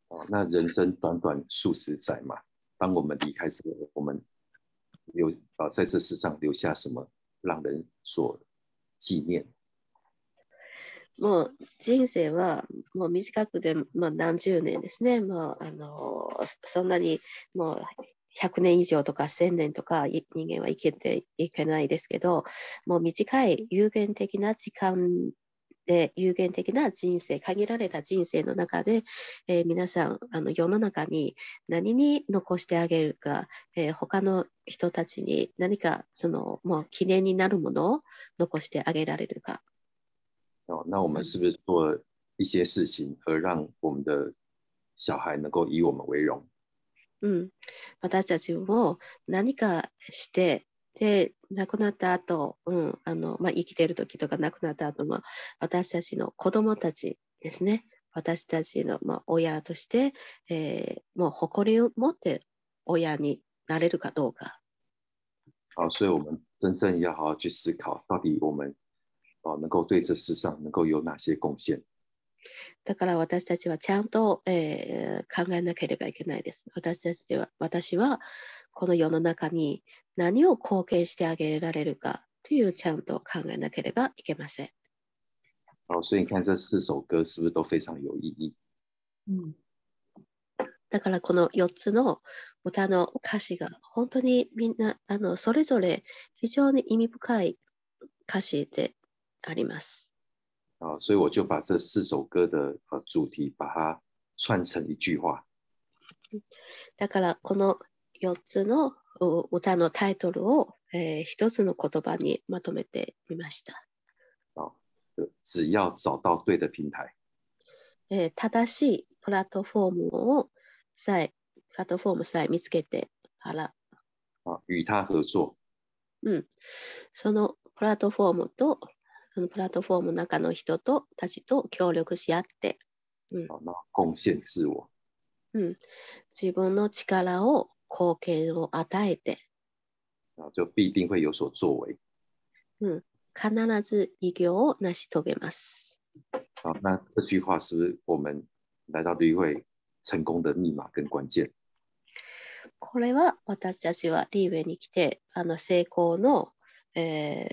哦，那人生短短数十载嘛，当我们离开我们留啊在这世上留下什么让人所纪念？もう人生はもう短くで、まあ、何十年ですね、まああのそんなにもう100年以上とか1000年とか人間は生きていけないですけど、もう短い有限的な時間で有限的な人生限られた人生の中で、えー、皆さんあの世の中に何に残してあげるか、えー、他の人たちに何かそのもう記念になるものを残してあげられるか。哦，那我们是不是做一些事情，而让我们的小孩能够以我们为荣？う私たちも何かしてで亡くなった後、うんあのまあ、生きてる時とか亡くなった後も私たちの子供たちですね私たちの、まあ、親として、えー、もう誇りを持って親になれるかどうか。好，所以我们真正要好好去思考，到底我们啊能够对这世上能够有哪些贡献。だから私たちはちゃんと、えー、考えなければいけないです。私たちは私はこの世の中に何を貢献してあげられるかというちゃんと考えなければいけません。老师，你看这四首歌是不是都非常有意义？嗯，だからこの4つの歌の歌詞が本当にみんなあのそれぞれ非常に意味深い歌詞であります。啊，所以我就把这四首歌的呃主题把它串成一句话。だからこの四つの歌のタイトルを、えー、一つの言葉にまとめてみました。只要找到对的平台。えー、正しいプラットフォームをさえ、プラットフォームさえ見つけてあら。あ、与他合作。うん。そのプラットフォームと、そのプラットフォームの中の人とたちと協力し合って、うん。あ、那、貢献自我。うん。自分の力を貢献を与えて。就必定会有所作为。ん、必ず偉業を成し遂げます。好，那这句话是我们来到会成功的密码跟关键。これは私たちはリーウェイに来てあの成功の、え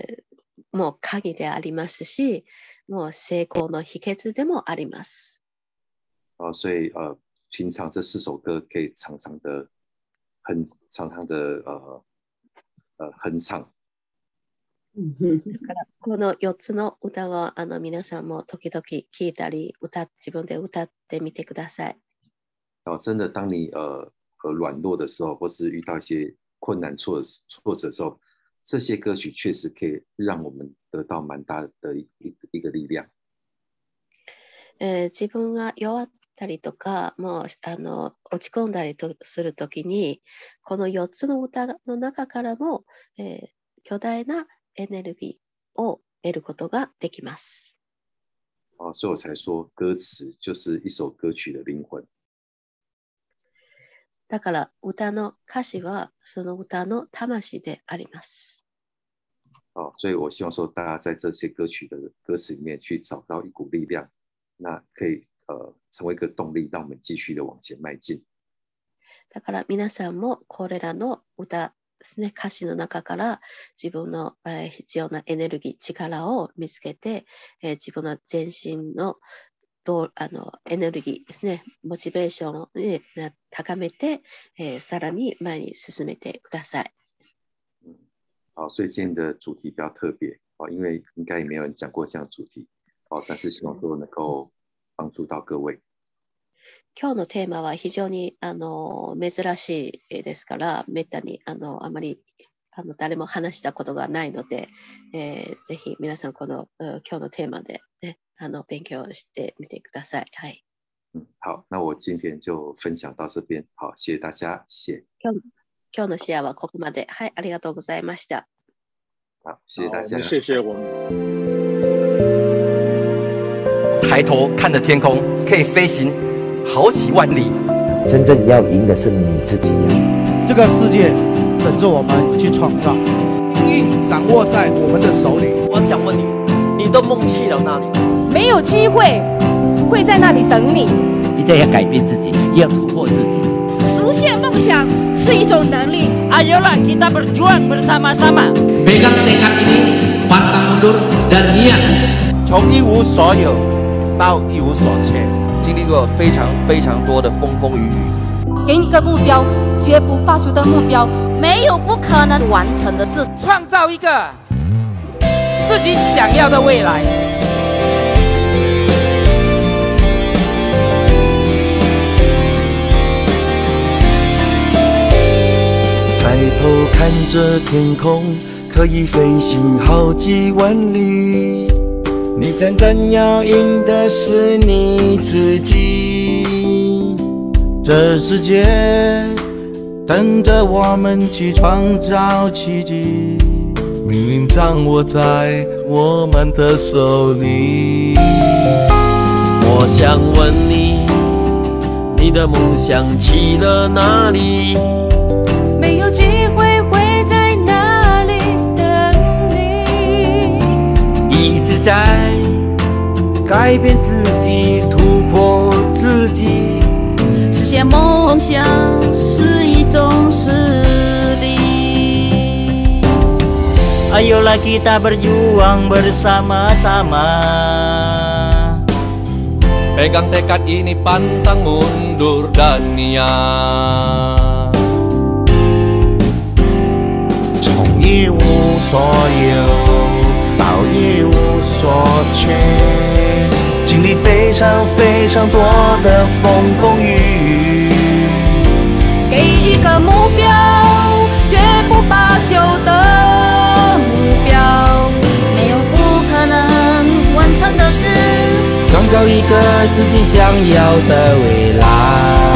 ー、もう鍵でありますし、もう成功の秘訣でもあります。あ、所以呃，平常这四首歌可以常常的很常常的呃 <laughs> 呃哼唱。だこの4つの歌をあの皆さんも時々聞いたり歌自分で歌ってみてください。哦，真的，当你呃呃软弱的时候，或是遇到一些困难挫挫折的时候，这些歌曲确实可以让我们得到蛮大的一一个力量。え自分が弱ったりとかもうあの落ち込んだりとする時にこの4つの歌の中からも、えー、巨大なエネルギーを得ることができます。あ、所以我才说，歌词就是一首歌曲的灵魂。だから歌の歌詞はその歌の魂であります。そ所以我希望说，大家在这些歌曲的歌词里面去找到一股力量，那可以呃成为一个动力，让我们继续的往前迈进。だから皆さんもこれらの歌ですね、歌詞の中から自分の、えー、必要なエネルギー、力を見つけて、えー、自分の全身のどうあのエネルギーですね、モチベーションを、ね、高めて、えー、さらに前に進めてください。好，所以今天的主题比较特别哦，因为应该也没有人讲过这样的主题哦，但是希望说能够帮助到各位。今日のテーマは非常にあの珍しいですから、めったにあのあまりあの誰も話したことがないので、えー、ぜひ皆さんこの今日のテーマで、ね、あの勉強してみてください。はい。嗯，好，那我今天就分享到这边。好，谢谢大家，谢。今日今日のシェアはここまで。はい、ありがとうございました。好，谢谢大家。谢谢我们。抬头看着天空，可以飞行好几万里。真正要赢的是你自己呀！这个世界等着我们去创造，命运掌握在我们的手里。我想问你，你的梦去了哪里？没有机会会在那里等你。你也要改变自己，也要突破自己。实现梦想是一种能力。Ayo la kita berjuang bersama-sama. b e e r a p ini patang mundur dan niat. o i w u soyo. 到一无所欠，经历过非常非常多的风风雨雨。给你个目标，绝不罢休的目标，没有不可能完成的事。创造一个自己想要的未来。抬头看着天空，可以飞行好几万里。你真正要赢的是你自己。这世界等着我们去创造奇迹，命运掌握在我们的手里。我想问你，你的梦想去了哪里？没有。一直在改变自己，突破自己，实现梦想是一种实力。Ayolah kita berjuang bersama-sama Pegang tekad ini pantang mundur dan niat 从一无所有。一无所缺，经历非常非常多的风风雨雨，给一个目标，绝不罢休的目标，没有不可能完成的事，创造一个自己想要的未来。